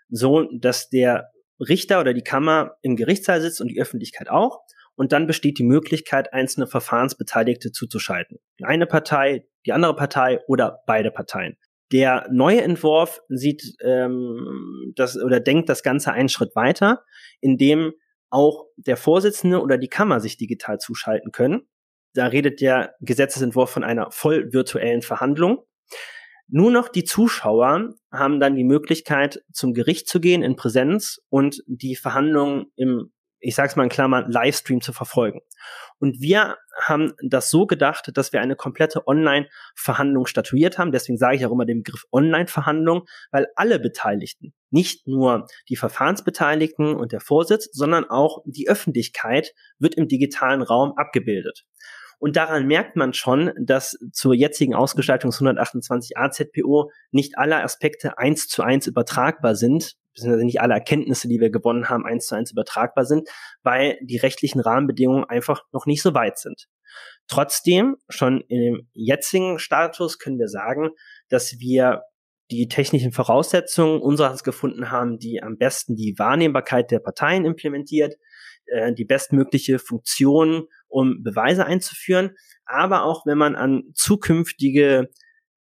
so, dass der Richter oder die Kammer im Gerichtssaal sitzt und die Öffentlichkeit auch. Und dann besteht die Möglichkeit, einzelne Verfahrensbeteiligte zuzuschalten. Die eine Partei, die andere Partei oder beide Parteien. Der neue Entwurf sieht ähm, das oder denkt das Ganze einen Schritt weiter, indem auch der Vorsitzende oder die Kammer sich digital zuschalten können. Da redet der Gesetzesentwurf von einer voll virtuellen Verhandlung. Nur noch die Zuschauer haben dann die Möglichkeit, zum Gericht zu gehen in Präsenz und die Verhandlungen im, ich sag's mal in Klammern, Livestream zu verfolgen. Und wir haben das so gedacht, dass wir eine komplette Online-Verhandlung statuiert haben. Deswegen sage ich auch immer den Begriff Online-Verhandlung, weil alle Beteiligten, nicht nur die Verfahrensbeteiligten und der Vorsitz, sondern auch die Öffentlichkeit wird im digitalen Raum abgebildet. Und daran merkt man schon, dass zur jetzigen Ausgestaltung des 128 AZPO nicht alle Aspekte eins zu eins übertragbar sind, beziehungsweise nicht alle Erkenntnisse, die wir gewonnen haben, eins zu eins übertragbar sind, weil die rechtlichen Rahmenbedingungen einfach noch nicht so weit sind. Trotzdem, schon im jetzigen Status können wir sagen, dass wir die technischen Voraussetzungen unsererseits gefunden haben, die am besten die Wahrnehmbarkeit der Parteien implementiert, äh, die bestmögliche Funktion um Beweise einzuführen, aber auch wenn man an zukünftige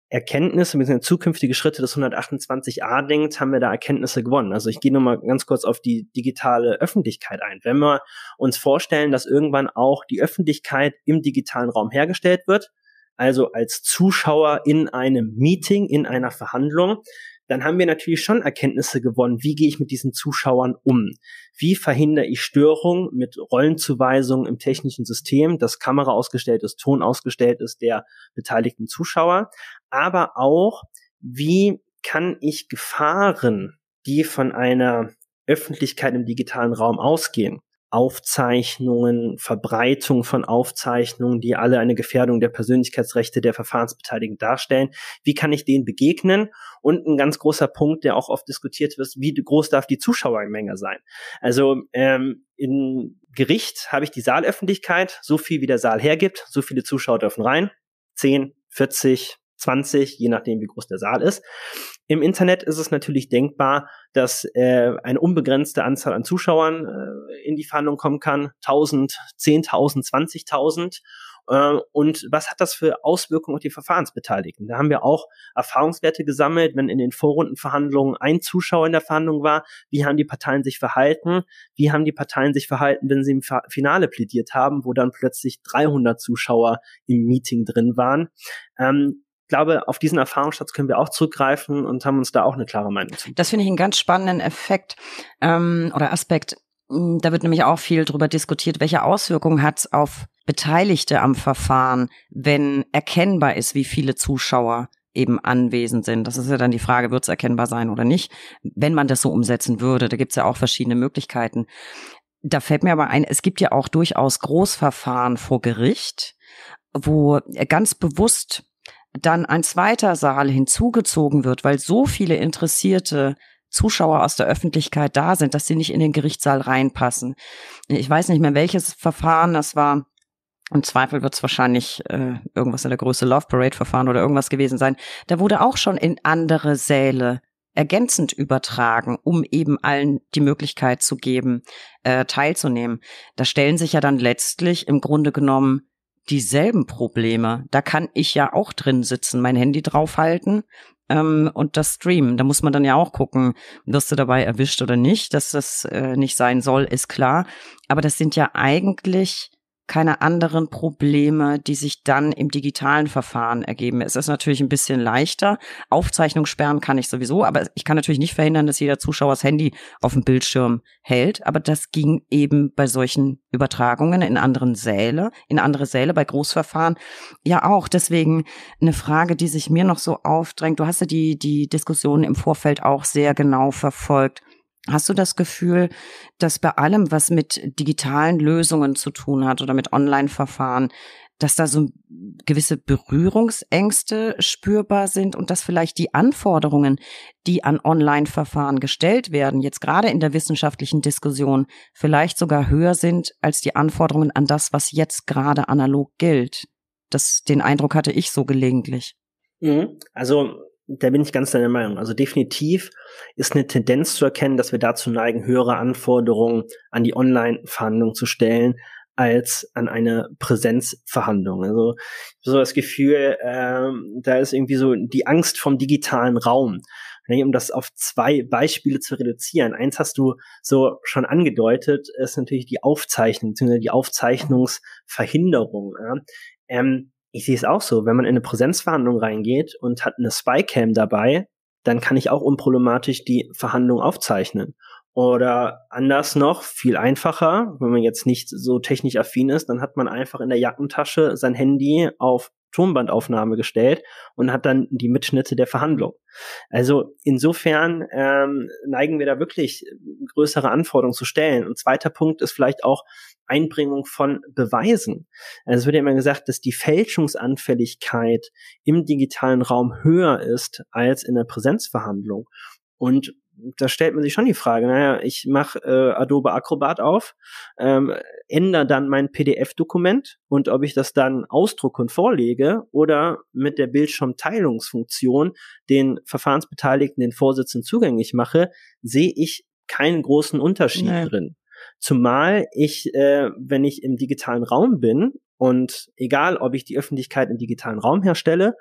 Erkenntnisse, bzw. zukünftige Schritte des 128a denkt, haben wir da Erkenntnisse gewonnen. Also ich gehe nochmal ganz kurz auf die digitale Öffentlichkeit ein. Wenn wir uns vorstellen, dass irgendwann auch die Öffentlichkeit im digitalen Raum hergestellt wird, also als Zuschauer in einem Meeting, in einer Verhandlung, dann haben wir natürlich schon Erkenntnisse gewonnen. Wie gehe ich mit diesen Zuschauern um? Wie verhindere ich Störungen mit Rollenzuweisungen im technischen System, dass Kamera ausgestellt ist, Ton ausgestellt ist der beteiligten Zuschauer? Aber auch, wie kann ich Gefahren, die von einer Öffentlichkeit im digitalen Raum ausgehen, Aufzeichnungen, Verbreitung von Aufzeichnungen, die alle eine Gefährdung der Persönlichkeitsrechte der Verfahrensbeteiligten darstellen. Wie kann ich denen begegnen? Und ein ganz großer Punkt, der auch oft diskutiert wird, wie groß darf die Zuschauermenge sein? Also ähm, im Gericht habe ich die Saalöffentlichkeit, so viel wie der Saal hergibt, so viele Zuschauer dürfen rein. 10, 40, 20, je nachdem, wie groß der Saal ist. Im Internet ist es natürlich denkbar, dass äh, eine unbegrenzte Anzahl an Zuschauern äh, in die Verhandlung kommen kann. 1000, 10.000, 20.000. Äh, und was hat das für Auswirkungen auf die Verfahrensbeteiligten? Da haben wir auch Erfahrungswerte gesammelt, wenn in den Vorrundenverhandlungen ein Zuschauer in der Verhandlung war. Wie haben die Parteien sich verhalten? Wie haben die Parteien sich verhalten, wenn sie im Finale plädiert haben, wo dann plötzlich 300 Zuschauer im Meeting drin waren? Ähm, glaube, auf diesen Erfahrungsschatz können wir auch zurückgreifen und haben uns da auch eine klare Meinung zu. Das finde ich einen ganz spannenden Effekt ähm, oder Aspekt. Hm, da wird nämlich auch viel darüber diskutiert, welche Auswirkungen hat es auf Beteiligte am Verfahren, wenn erkennbar ist, wie viele Zuschauer eben anwesend sind. Das ist ja dann die Frage, wird es erkennbar sein oder nicht, wenn man das so umsetzen würde. Da gibt es ja auch verschiedene Möglichkeiten. Da fällt mir aber ein, es gibt ja auch durchaus Großverfahren vor Gericht, wo ganz bewusst dann ein zweiter Saal hinzugezogen wird, weil so viele interessierte Zuschauer aus der Öffentlichkeit da sind, dass sie nicht in den Gerichtssaal reinpassen. Ich weiß nicht mehr, welches Verfahren das war. Im Zweifel wird es wahrscheinlich äh, irgendwas in der Größe Love Parade Verfahren oder irgendwas gewesen sein. Da wurde auch schon in andere Säle ergänzend übertragen, um eben allen die Möglichkeit zu geben, äh, teilzunehmen. Da stellen sich ja dann letztlich im Grunde genommen dieselben Probleme. Da kann ich ja auch drin sitzen, mein Handy draufhalten ähm, und das streamen. Da muss man dann ja auch gucken, wirst du dabei erwischt oder nicht. Dass das äh, nicht sein soll, ist klar. Aber das sind ja eigentlich keine anderen Probleme, die sich dann im digitalen Verfahren ergeben. Es ist natürlich ein bisschen leichter. Aufzeichnung sperren kann ich sowieso, aber ich kann natürlich nicht verhindern, dass jeder Zuschauer das Handy auf dem Bildschirm hält. Aber das ging eben bei solchen Übertragungen in anderen Säle, in andere Säle, bei Großverfahren ja auch. Deswegen eine Frage, die sich mir noch so aufdrängt. Du hast ja die, die Diskussion im Vorfeld auch sehr genau verfolgt. Hast du das Gefühl, dass bei allem, was mit digitalen Lösungen zu tun hat oder mit Online-Verfahren, dass da so gewisse Berührungsängste spürbar sind und dass vielleicht die Anforderungen, die an Online-Verfahren gestellt werden, jetzt gerade in der wissenschaftlichen Diskussion vielleicht sogar höher sind als die Anforderungen an das, was jetzt gerade analog gilt. Das, den Eindruck hatte ich so gelegentlich. Mhm. Also da bin ich ganz deiner Meinung. Also definitiv ist eine Tendenz zu erkennen, dass wir dazu neigen, höhere Anforderungen an die Online-Verhandlung zu stellen als an eine Präsenzverhandlung. Also so das Gefühl, äh, da ist irgendwie so die Angst vom digitalen Raum. Um das auf zwei Beispiele zu reduzieren. Eins hast du so schon angedeutet, ist natürlich die Aufzeichnung, beziehungsweise die Aufzeichnungsverhinderung. Ja. Ähm, ich sehe es auch so, wenn man in eine Präsenzverhandlung reingeht und hat eine Spycam dabei, dann kann ich auch unproblematisch die Verhandlung aufzeichnen. Oder anders noch, viel einfacher, wenn man jetzt nicht so technisch affin ist, dann hat man einfach in der Jackentasche sein Handy auf Tonbandaufnahme gestellt und hat dann die Mitschnitte der Verhandlung. Also insofern ähm, neigen wir da wirklich äh, größere Anforderungen zu stellen. Und zweiter Punkt ist vielleicht auch Einbringung von Beweisen. Also es wird ja immer gesagt, dass die Fälschungsanfälligkeit im digitalen Raum höher ist als in der Präsenzverhandlung. Und da stellt man sich schon die Frage, naja, ich mache äh, Adobe Acrobat auf, ähm, ändere dann mein PDF-Dokument und ob ich das dann ausdrucke und vorlege oder mit der Bildschirmteilungsfunktion den Verfahrensbeteiligten, den Vorsitzenden zugänglich mache, sehe ich keinen großen Unterschied Nein. drin. Zumal ich, äh, wenn ich im digitalen Raum bin und egal, ob ich die Öffentlichkeit im digitalen Raum herstelle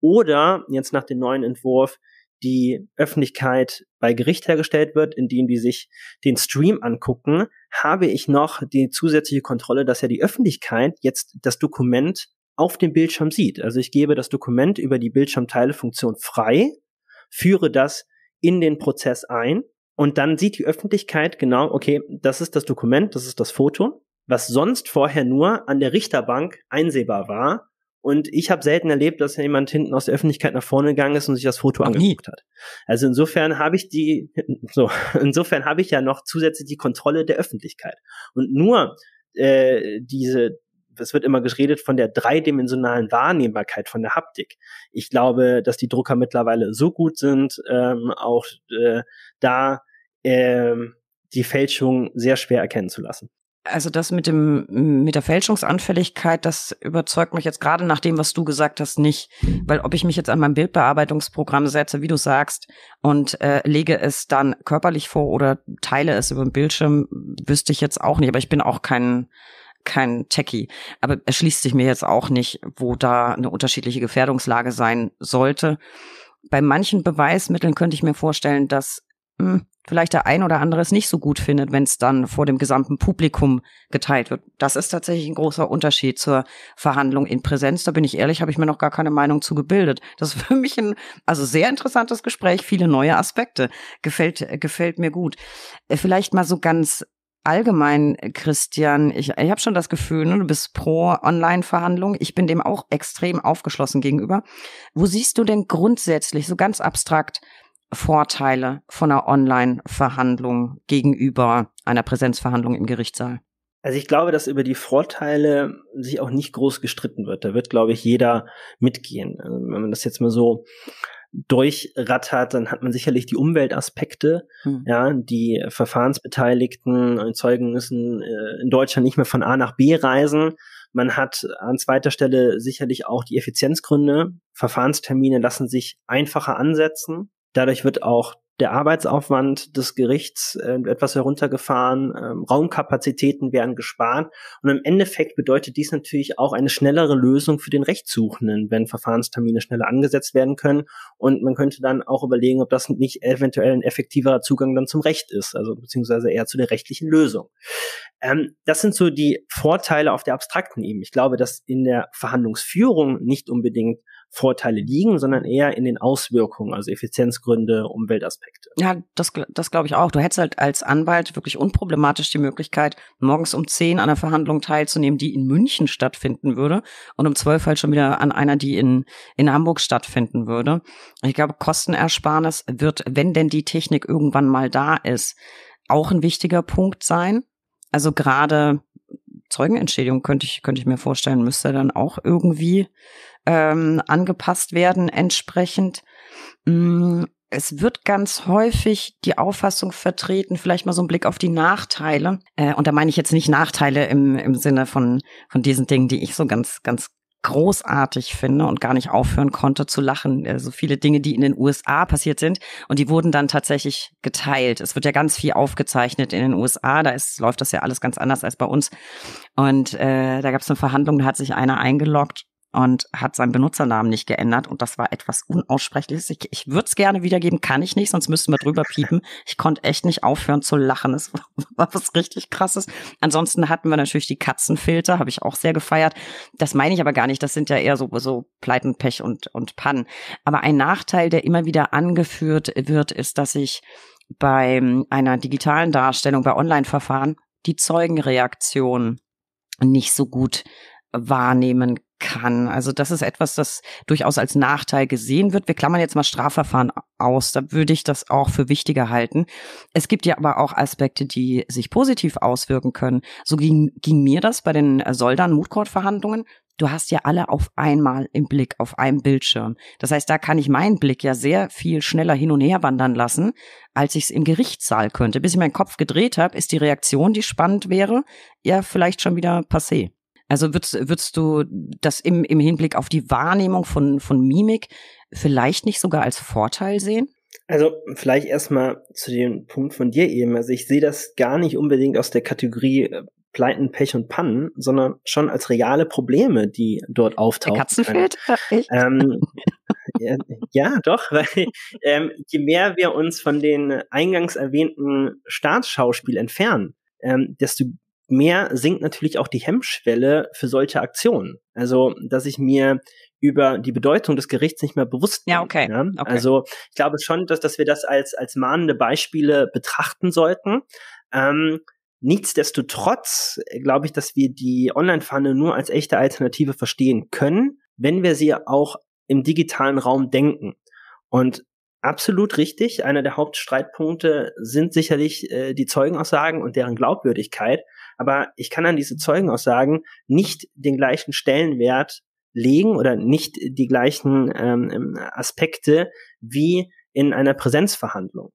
oder jetzt nach dem neuen Entwurf die Öffentlichkeit bei Gericht hergestellt wird, indem die sich den Stream angucken, habe ich noch die zusätzliche Kontrolle, dass ja die Öffentlichkeit jetzt das Dokument auf dem Bildschirm sieht. Also ich gebe das Dokument über die Bildschirmteilefunktion frei, führe das in den Prozess ein und dann sieht die Öffentlichkeit genau, okay, das ist das Dokument, das ist das Foto, was sonst vorher nur an der Richterbank einsehbar war und ich habe selten erlebt, dass jemand hinten aus der Öffentlichkeit nach vorne gegangen ist und sich das Foto Ach, angeguckt nie. hat. Also insofern habe ich die, (laughs) so, insofern habe ich ja noch zusätzlich die Kontrolle der Öffentlichkeit. Und nur äh, diese, es wird immer geredet von der dreidimensionalen Wahrnehmbarkeit, von der Haptik. Ich glaube, dass die Drucker mittlerweile so gut sind, ähm, auch äh, da äh, die Fälschung sehr schwer erkennen zu lassen. Also das mit dem mit der Fälschungsanfälligkeit, das überzeugt mich jetzt gerade nach dem, was du gesagt hast, nicht, weil ob ich mich jetzt an mein Bildbearbeitungsprogramm setze, wie du sagst, und äh, lege es dann körperlich vor oder teile es über den Bildschirm, wüsste ich jetzt auch nicht. Aber ich bin auch kein kein Techie. Aber erschließt sich mir jetzt auch nicht, wo da eine unterschiedliche Gefährdungslage sein sollte. Bei manchen Beweismitteln könnte ich mir vorstellen, dass mh, hm, vielleicht der ein oder andere es nicht so gut findet, wenn es dann vor dem gesamten Publikum geteilt wird. Das ist tatsächlich ein großer Unterschied zur Verhandlung in Präsenz. Da bin ich ehrlich, habe ich mir noch gar keine Meinung zu gebildet. Das ist für mich ein also sehr interessantes Gespräch, viele neue Aspekte. Gefällt, gefällt mir gut. Äh, vielleicht mal so ganz allgemein, Christian, ich, ich habe schon das Gefühl, ne, du bist pro Online-Verhandlung. Ich bin dem auch extrem aufgeschlossen gegenüber. Wo siehst du denn grundsätzlich, so ganz abstrakt, Vorteile von einer Online-Verhandlung gegenüber einer Präsenzverhandlung im Gerichtssaal? Also ich glaube, dass über die Vorteile sich auch nicht groß gestritten wird. Da wird, glaube ich, jeder mitgehen. Also wenn man das jetzt mal so durchrattert, dann hat man sicherlich die Umweltaspekte. Hm. Ja, die Verfahrensbeteiligten, und äh, Zeugen müssen äh, in Deutschland nicht mehr von A nach B reisen. Man hat an zweiter Stelle sicherlich auch die Effizienzgründe. Verfahrenstermine lassen sich einfacher ansetzen. Dadurch wird auch der Arbeitsaufwand des Gerichts äh, etwas heruntergefahren, ähm, Raumkapazitäten werden gespart und im Endeffekt bedeutet dies natürlich auch eine schnellere Lösung für den Rechtssuchenden, wenn Verfahrenstermine schneller angesetzt werden können und man könnte dann auch überlegen, ob das nicht eventuell ein effektiverer Zugang dann zum Recht ist, also beziehungsweise eher zu der rechtlichen Lösung. Ähm, das sind so die Vorteile auf der abstrakten Ebene. Ich glaube, dass in der Verhandlungsführung nicht unbedingt Vorteile liegen, sondern eher in den Auswirkungen, also Effizienzgründe, Umweltaspekte. Ja, das, das glaube ich auch. Du hättest halt als Anwalt wirklich unproblematisch die Möglichkeit, morgens um zehn an einer Verhandlung teilzunehmen, die in München stattfinden würde und um zwölf halt schon wieder an einer, die in, in Hamburg stattfinden würde. Ich glaube, Kostenersparnis wird, wenn denn die Technik irgendwann mal da ist, auch ein wichtiger Punkt sein. Also gerade Zeugenentschädigung könnte ich, könnte ich mir vorstellen, müsste dann auch irgendwie ähm, angepasst werden entsprechend. Mm, es wird ganz häufig die Auffassung vertreten, vielleicht mal so ein Blick auf die Nachteile. Äh, und da meine ich jetzt nicht Nachteile im, im Sinne von, von diesen Dingen, die ich so ganz, ganz großartig finde und gar nicht aufhören konnte zu lachen. So also viele Dinge, die in den USA passiert sind und die wurden dann tatsächlich geteilt. Es wird ja ganz viel aufgezeichnet in den USA, da ist, läuft das ja alles ganz anders als bei uns. Und äh, da gab es eine Verhandlung, da hat sich einer eingeloggt und hat seinen Benutzernamen nicht geändert und das war etwas Unaussprechliches. Ich, ich würde es gerne wiedergeben, kann ich nicht, sonst müssten wir drüber piepen. Ich konnte echt nicht aufhören zu lachen. Es (laughs) war, was richtig krasses. Ansonsten hatten wir natürlich die Katzenfilter, habe ich auch sehr gefeiert. Das meine ich aber gar nicht, das sind ja eher so, so Pleiten, Pech und, und Pannen. Aber ein Nachteil, der immer wieder angeführt wird, ist, dass ich bei einer digitalen Darstellung, bei Online-Verfahren, die Zeugenreaktion nicht so gut wahrnehmen kann. Also das ist etwas, das durchaus als Nachteil gesehen wird. Wir klammern jetzt mal Strafverfahren aus. Da würde ich das auch für wichtiger halten. Es gibt ja aber auch Aspekte, die sich positiv auswirken können. So ging, ging mir das bei den Soldan-Mutcourt-Verhandlungen. Du hast ja alle auf einmal im Blick, auf einem Bildschirm. Das heißt, da kann ich meinen Blick ja sehr viel schneller hin und her wandern lassen, als ich es im Gerichtssaal könnte. Bis ich meinen Kopf gedreht habe, ist die Reaktion, die spannend wäre, ja vielleicht schon wieder passé. Also würdest, würdest du das im, im Hinblick auf die Wahrnehmung von, von Mimik vielleicht nicht sogar als Vorteil sehen? Also vielleicht erstmal zu dem Punkt von dir eben. Also ich sehe das gar nicht unbedingt aus der Kategorie äh, Pleiten, Pech und Pannen, sondern schon als reale Probleme, die dort auftauchen. Katzenfeld? Ähm, (laughs) ja, ja, doch, (laughs) weil ähm, je mehr wir uns von den eingangs erwähnten Staatsschauspiel entfernen, ähm, desto mehr sinkt natürlich auch die Hemmschwelle für solche Aktionen. Also, dass ich mir über die Bedeutung des Gerichts nicht mehr bewusst bin. Ja, okay. Ja? okay. Also, ich glaube schon, dass, dass wir das als, als mahnende Beispiele betrachten sollten. Ähm, nichtsdestotrotz glaube ich, dass wir die Online-Pfanne nur als echte Alternative verstehen können, wenn wir sie auch im digitalen Raum denken. Und Absolut richtig. Einer der Hauptstreitpunkte sind sicherlich äh, die Zeugenaussagen und deren Glaubwürdigkeit. Aber ich kann an diese Zeugenaussagen nicht den gleichen Stellenwert legen oder nicht die gleichen ähm, ähm, Aspekte wie in einer Präsenzverhandlung.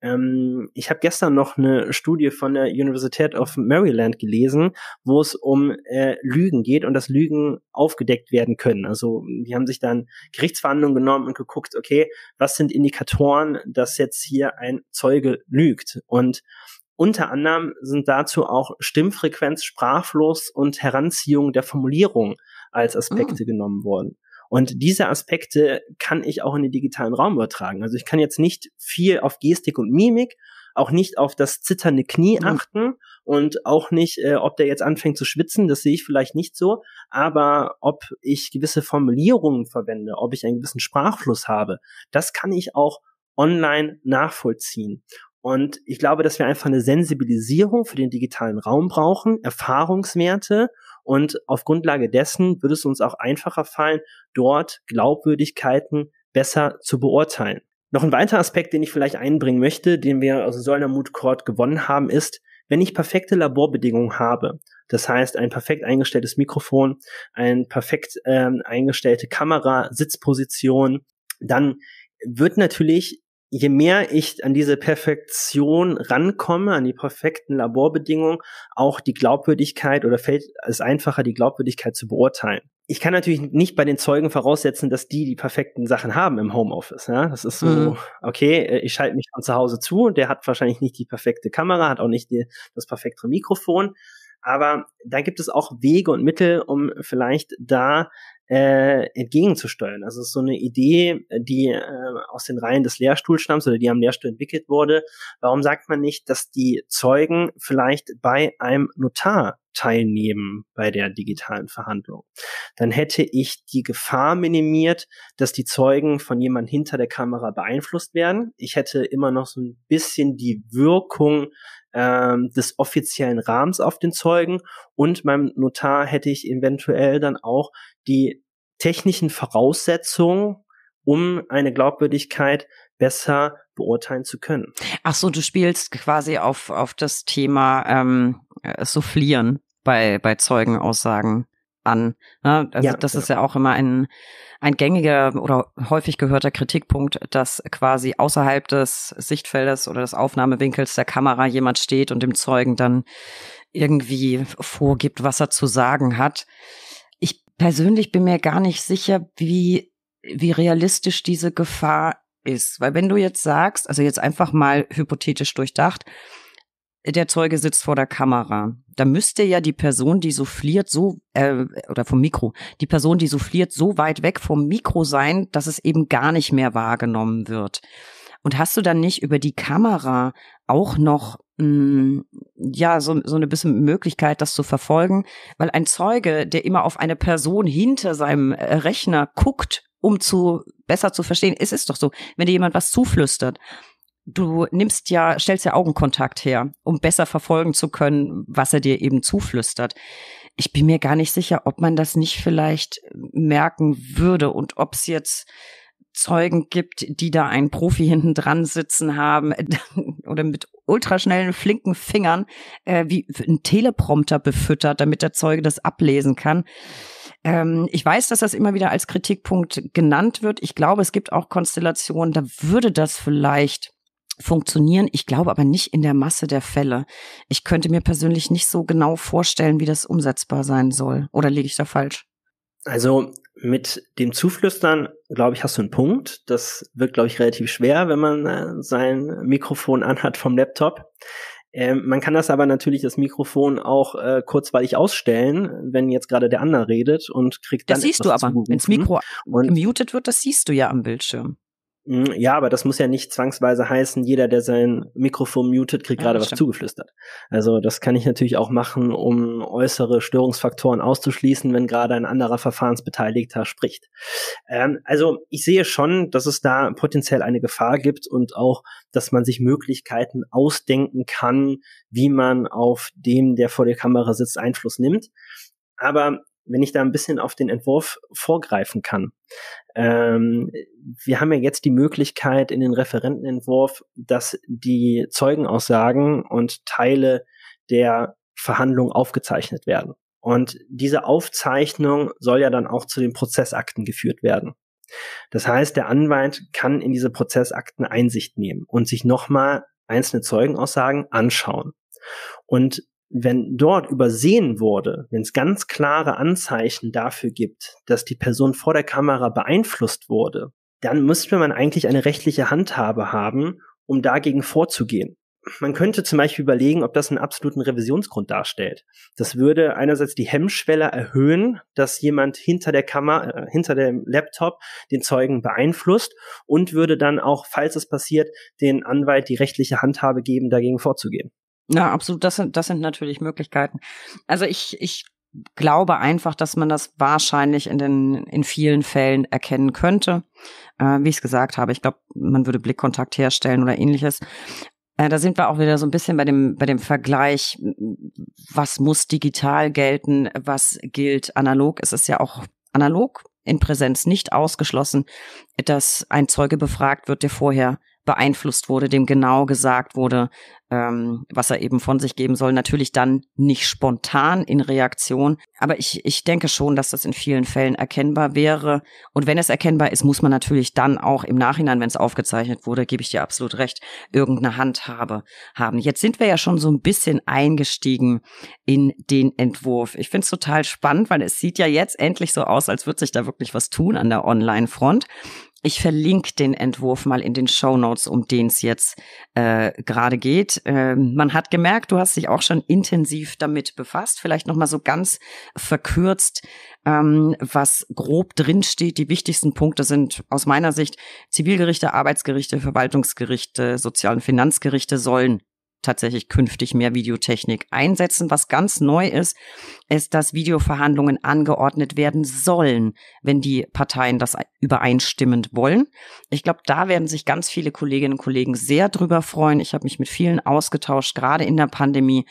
Ähm, ich habe gestern noch eine Studie von der Universität of Maryland gelesen, wo es um äh, Lügen geht und dass Lügen aufgedeckt werden können. Also die haben sich dann Gerichtsverhandlungen genommen und geguckt, okay, was sind Indikatoren, dass jetzt hier ein Zeuge lügt? Und unter anderem sind dazu auch Stimmfrequenz, Sprachfluss und Heranziehung der Formulierung als Aspekte oh. genommen worden. Und diese Aspekte kann ich auch in den digitalen Raum übertragen. Also ich kann jetzt nicht viel auf Gestik und Mimik, auch nicht auf das zitternde Knie mhm. achten und auch nicht, äh, ob der jetzt anfängt zu schwitzen, das sehe ich vielleicht nicht so, aber ob ich gewisse Formulierungen verwende, ob ich einen gewissen Sprachfluss habe, das kann ich auch online nachvollziehen. Und ich glaube, dass wir einfach eine Sensibilisierung für den digitalen Raum brauchen, Erfahrungswerte. Und auf Grundlage dessen würde es uns auch einfacher fallen, dort Glaubwürdigkeiten besser zu beurteilen. Noch ein weiterer Aspekt, den ich vielleicht einbringen möchte, den wir aus dem Solner Mood Court gewonnen haben, ist, wenn ich perfekte Laborbedingungen habe, das heißt ein perfekt eingestelltes Mikrofon, ein perfekt ähm, eingestellte Kamera, Sitzposition, dann wird natürlich je mehr ich an diese Perfektion rankomme, an die perfekten Laborbedingungen, auch die Glaubwürdigkeit oder fällt es einfacher, die Glaubwürdigkeit zu beurteilen. Ich kann natürlich nicht bei den Zeugen voraussetzen, dass die die perfekten Sachen haben im Homeoffice. Ja? Das ist so, mhm. okay, äh, ich schalte mich von zu Hause zu und der hat wahrscheinlich nicht die perfekte Kamera, hat auch nicht die, das perfekte Mikrofon. Aber da gibt es auch Wege und Mittel, um vielleicht da äh, entgegenzusteuern. Also es ist so eine Idee, die äh, aus den Reihen des Lehrstuhls stammt oder die am Lehrstuhl entwickelt wurde. Warum sagt man nicht, dass die Zeugen vielleicht bei einem Notar teilnehmen bei der digitalen Verhandlung? Dann hätte ich die Gefahr minimiert, dass die Zeugen von jemand hinter der Kamera beeinflusst werden. Ich hätte immer noch so ein bisschen die Wirkung ähm, des offiziellen Rahmens auf den Zeugen und beim Notar hätte ich eventuell dann auch die technischen Voraussetzungen, um eine Glaubwürdigkeit besser beurteilen zu können. Ach so, du spielst quasi auf, auf das Thema ähm, äh, Soufflieren bei, bei Zeugenaussagen an. Ne? Also ja, das ja. ist genau. ja auch immer ein, ein gängiger oder häufig gehörter Kritikpunkt, dass quasi außerhalb des Sichtfeldes oder des Aufnahmewinkels der Kamera jemand steht und dem Zeugen dann irgendwie vorgibt, was er zu sagen hat. Ich persönlich bin mir gar nicht sicher, wie, wie realistisch diese Gefahr ist. Weil wenn du jetzt sagst, also jetzt einfach mal hypothetisch durchdacht, der Zeuge sitzt vor der Kamera. Da müsste ja die Person, die souffliert, so, äh, oder vom Mikro, die Person, die souffliert, so weit weg vom Mikro sein, dass es eben gar nicht mehr wahrgenommen wird. Und hast du dann nicht über die Kamera auch noch mh, mm, ja so, so eine bisschen Möglichkeit, das zu verfolgen? Weil ein Zeuge, der immer auf eine Person hinter seinem äh, Rechner guckt, um zu besser zu verstehen, es ist doch so, wenn dir jemand was zuflüstert, du nimmst ja, stellst ja Augenkontakt her, um besser verfolgen zu können, was er dir eben zuflüstert. Ich bin mir gar nicht sicher, ob man das nicht vielleicht merken würde und ob es jetzt Zeugen gibt, die da einen Profi hinten dran sitzen haben (laughs) oder mit ultraschnellen, flinken Fingern äh, wie ein Teleprompter befüttert, damit der Zeuge das ablesen kann. Ähm, ich weiß, dass das immer wieder als Kritikpunkt genannt wird. Ich glaube, es gibt auch Konstellationen, da würde das vielleicht funktionieren. Ich glaube aber nicht in der Masse der Fälle. Ich könnte mir persönlich nicht so genau vorstellen, wie das umsetzbar sein soll. Oder liege ich da falsch? Also mit dem Zuflüstern, glaube ich, hast du einen Punkt. Das wird, glaube ich, relativ schwer, wenn man äh, sein Mikrofon anhat vom Laptop. Ähm, man kann das aber natürlich das Mikrofon auch äh, kurzweilig ausstellen, wenn jetzt gerade der andere redet und kriegt dann. Das siehst du aber, wenn das Mikro gemutet wird, das siehst du ja am Bildschirm. Hm, ja, aber das muss ja nicht zwangsweise heißen, jeder, der sein Mikrofon mutet, kriegt ja, gerade was stimmt. zugeflüstert. Also das kann ich natürlich auch machen, um äußere Störungsfaktoren auszuschließen, wenn gerade ein anderer Verfahrensbeteiligter spricht. Ähm, also ich sehe schon, dass es da potenziell eine Gefahr gibt und auch, dass man sich Möglichkeiten ausdenken kann, wie man auf dem, der vor der Kamera sitzt, Einfluss nimmt. Aber wenn ich da ein bisschen auf den Entwurf vorgreifen kann. Ähm, wir haben ja jetzt die Möglichkeit in den Referentenentwurf, dass die Zeugenaussagen und Teile der Verhandlung aufgezeichnet werden. Und diese Aufzeichnung soll ja dann auch zu den Prozessakten geführt werden. Das heißt, der Anwalt kann in diese Prozessakten Einsicht nehmen und sich nochmal einzelne Zeugenaussagen anschauen. Und wenn dort übersehen wurde, wenn es ganz klare Anzeichen dafür gibt, dass die Person vor der Kamera beeinflusst wurde, dann müsste man eigentlich eine rechtliche Handhabe haben, um dagegen vorzugehen. Man könnte zum Beispiel überlegen, ob das einen absoluten Revisionsgrund darstellt. Das würde einerseits die Hemmschwelle erhöhen, dass jemand hinter der Kamera, äh, hinter dem Laptop den Zeugen beeinflusst und würde dann auch, falls es passiert, den Anwalt die rechtliche Handhabe geben, dagegen vorzugehen ja, absolut. Das sind, das sind natürlich Möglichkeiten. Also ich, ich glaube einfach, dass man das wahrscheinlich in den, in vielen Fällen erkennen könnte. Äh, wie ich es gesagt habe, ich glaube, man würde Blickkontakt herstellen oder ähnliches. Äh, da sind wir auch wieder so ein bisschen bei dem, bei dem Vergleich, was muss digital gelten, was gilt analog. Es ist ja auch analog in Präsenz nicht ausgeschlossen, dass ein Zeuge befragt wird, der vorher beeinflusst wurde, dem genau gesagt wurde, ähm, was er eben von sich geben soll. Natürlich dann nicht spontan in Reaktion, aber ich, ich denke schon, dass das in vielen Fällen erkennbar wäre. Und wenn es erkennbar ist, muss man natürlich dann auch im Nachhinein, wenn es aufgezeichnet wurde, gebe ich dir absolut recht, irgendeine Handhabe haben. Jetzt sind wir ja schon so ein bisschen eingestiegen in den Entwurf. Ich finde es total spannend, weil es sieht ja jetzt endlich so aus, als würde sich da wirklich was tun an der Online-Front. Ich verlinke den Entwurf mal in den Show Notes, um den es jetzt äh, gerade geht. Ähm, man hat gemerkt, du hast dich auch schon intensiv damit befasst. Vielleicht noch mal so ganz verkürzt, ähm, was grob drin steht. Die wichtigsten Punkte sind aus meiner Sicht Zivilgerichte, Arbeitsgerichte, Verwaltungsgerichte, Sozial- und Finanzgerichte sollen tatsächlich künftig mehr Videotechnik einsetzen. Was ganz neu ist, ist, dass Videoverhandlungen angeordnet werden sollen, wenn die Parteien das übereinstimmend wollen. Ich glaube, da werden sich ganz viele Kolleginnen und Kollegen sehr drüber freuen. Ich habe mich mit vielen ausgetauscht, gerade in der Pandemie.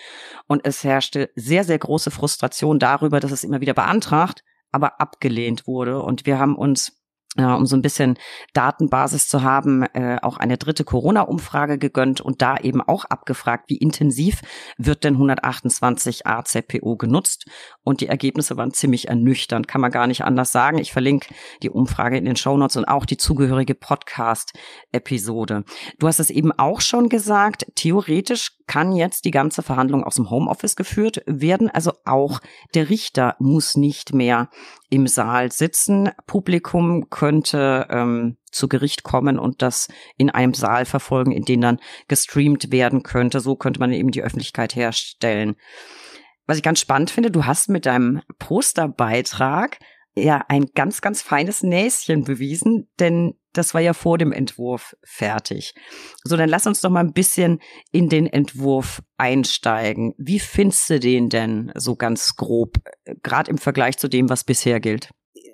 Und es herrschte sehr, sehr große Frustration darüber, dass es immer wieder beantragt, aber abgelehnt wurde. Und wir haben uns ja, um so ein bisschen Datenbasis zu haben, äh, auch eine dritte Corona-Umfrage gegönnt und da eben auch abgefragt, wie intensiv wird denn 128 ACPO genutzt. Und die Ergebnisse waren ziemlich ernüchternd, kann man gar nicht anders sagen. Ich verlinke die Umfrage in den Shownotes und auch die zugehörige Podcast-Episode. Du hast es eben auch schon gesagt, theoretisch kann jetzt die ganze Verhandlung aus dem Homeoffice geführt werden. Also auch der Richter muss nicht mehr im Saal sitzen. Publikum könnte ähm, zu Gericht kommen und das in einem Saal verfolgen, in dem dann gestreamt werden könnte. So könnte man eben die Öffentlichkeit herstellen. Was ich ganz spannend finde, du hast mit deinem Posterbeitrag ja ein ganz, ganz feines Näschen bewiesen, denn das war ja vor dem Entwurf fertig. So, dann lass uns doch mal ein bisschen in den Entwurf einsteigen. Wie findest du den denn so ganz grob, äh, gerade im Vergleich zu dem, was bisher gilt?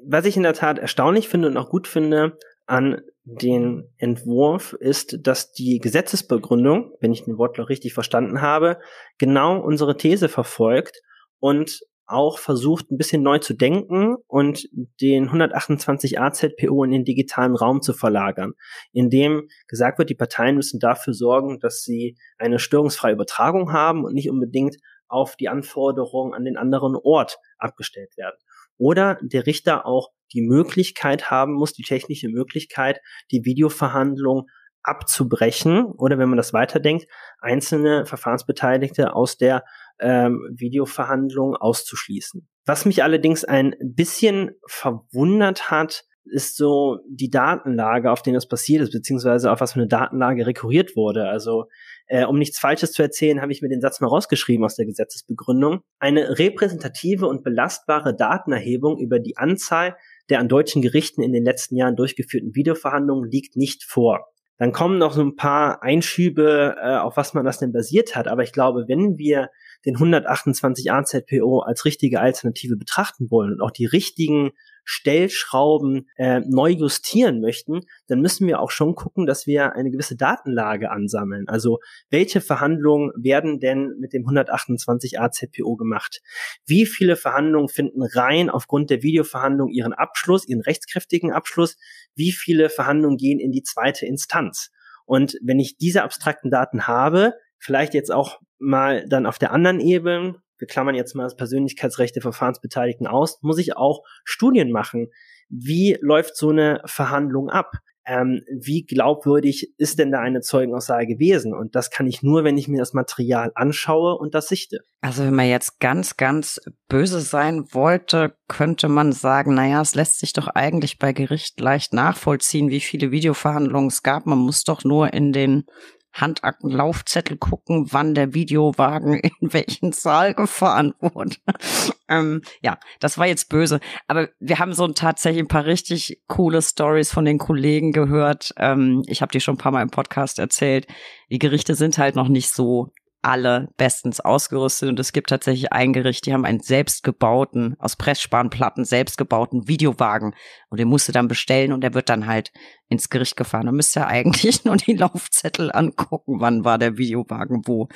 was ich in der Tat erstaunlich finde und auch gut finde an den Entwurf ist, dass die Gesetzesbegründung, wenn ich den Wortlaut richtig verstanden habe, genau unsere These verfolgt und auch versucht, ein bisschen neu zu denken und den 128a ZPO in den digitalen Raum zu verlagern, indem gesagt wird, die Parteien müssen dafür sorgen, dass sie eine störungsfreie Übertragung haben und nicht unbedingt auf die Anforderungen an den anderen Ort abgestellt werden oder der Richter auch die Möglichkeit haben muss, die technische Möglichkeit, die Videoverhandlung abzubrechen oder wenn man das weiterdenkt, einzelne Verfahrensbeteiligte aus der ähm, Videoverhandlung auszuschließen. Was mich allerdings ein bisschen verwundert hat, ist so die Datenlage, auf denen das passiert ist, beziehungsweise auf was für eine Datenlage rekurriert wurde. Also äh, um nichts Falsches zu erzählen, habe ich mir den Satz mal rausgeschrieben aus der Gesetzesbegründung. Eine repräsentative und belastbare Datenerhebung über die Anzahl der an deutschen Gerichten in den letzten Jahren durchgeführten Videoverhandlungen liegt nicht vor. Dann kommen noch so ein paar Einschübe, äh, auf was man das denn basiert hat. Aber ich glaube, wenn wir den 128 AZPO als richtige Alternative betrachten wollen und auch die richtigen Stellschrauben äh, neu justieren möchten, dann müssen wir auch schon gucken, dass wir eine gewisse Datenlage ansammeln. Also welche Verhandlungen werden denn mit dem 128 AZPO gemacht? Wie viele Verhandlungen finden rein aufgrund der Videoverhandlung ihren Abschluss, ihren rechtskräftigen Abschluss? Wie viele Verhandlungen gehen in die zweite Instanz? Und wenn ich diese abstrakten Daten habe, vielleicht jetzt auch mal dann auf der anderen Ebene, wir klammern jetzt mal das Persönlichkeitsrecht der Verfahrensbeteiligten aus, muss ich auch Studien machen. Wie läuft so eine Verhandlung ab? Ähm, wie glaubwürdig ist denn da eine Zeugenaussage gewesen? Und das kann ich nur, wenn ich mir das Material anschaue und das sichte. Also wenn man jetzt ganz, ganz böse sein wollte, könnte man sagen, naja, es lässt sich doch eigentlich bei Gericht leicht nachvollziehen, wie viele Videoverhandlungen es gab. Man muss doch nur in den Handakten, Laufzettel gucken, wann der Videowagen (laughs) in welchen Saal gefahren wurde. (laughs) ähm, ja, das war jetzt böse. Aber wir haben so ein, tatsächlich ein paar richtig coole Stories von den Kollegen gehört. Ähm, ich habe die schon ein paar Mal im Podcast erzählt. Die Gerichte sind halt noch nicht so alle bestens ausgerüstet und es gibt tatsächlich ein Gericht, die haben einen selbstgebauten, aus Pressspanplatten selbstgebauten Videowagen und den musst du dann bestellen und der wird dann halt ins Gericht gefahren. Da müsst ihr (laughs) eigentlich nur die Laufzettel angucken, wann war der Videowagen wo,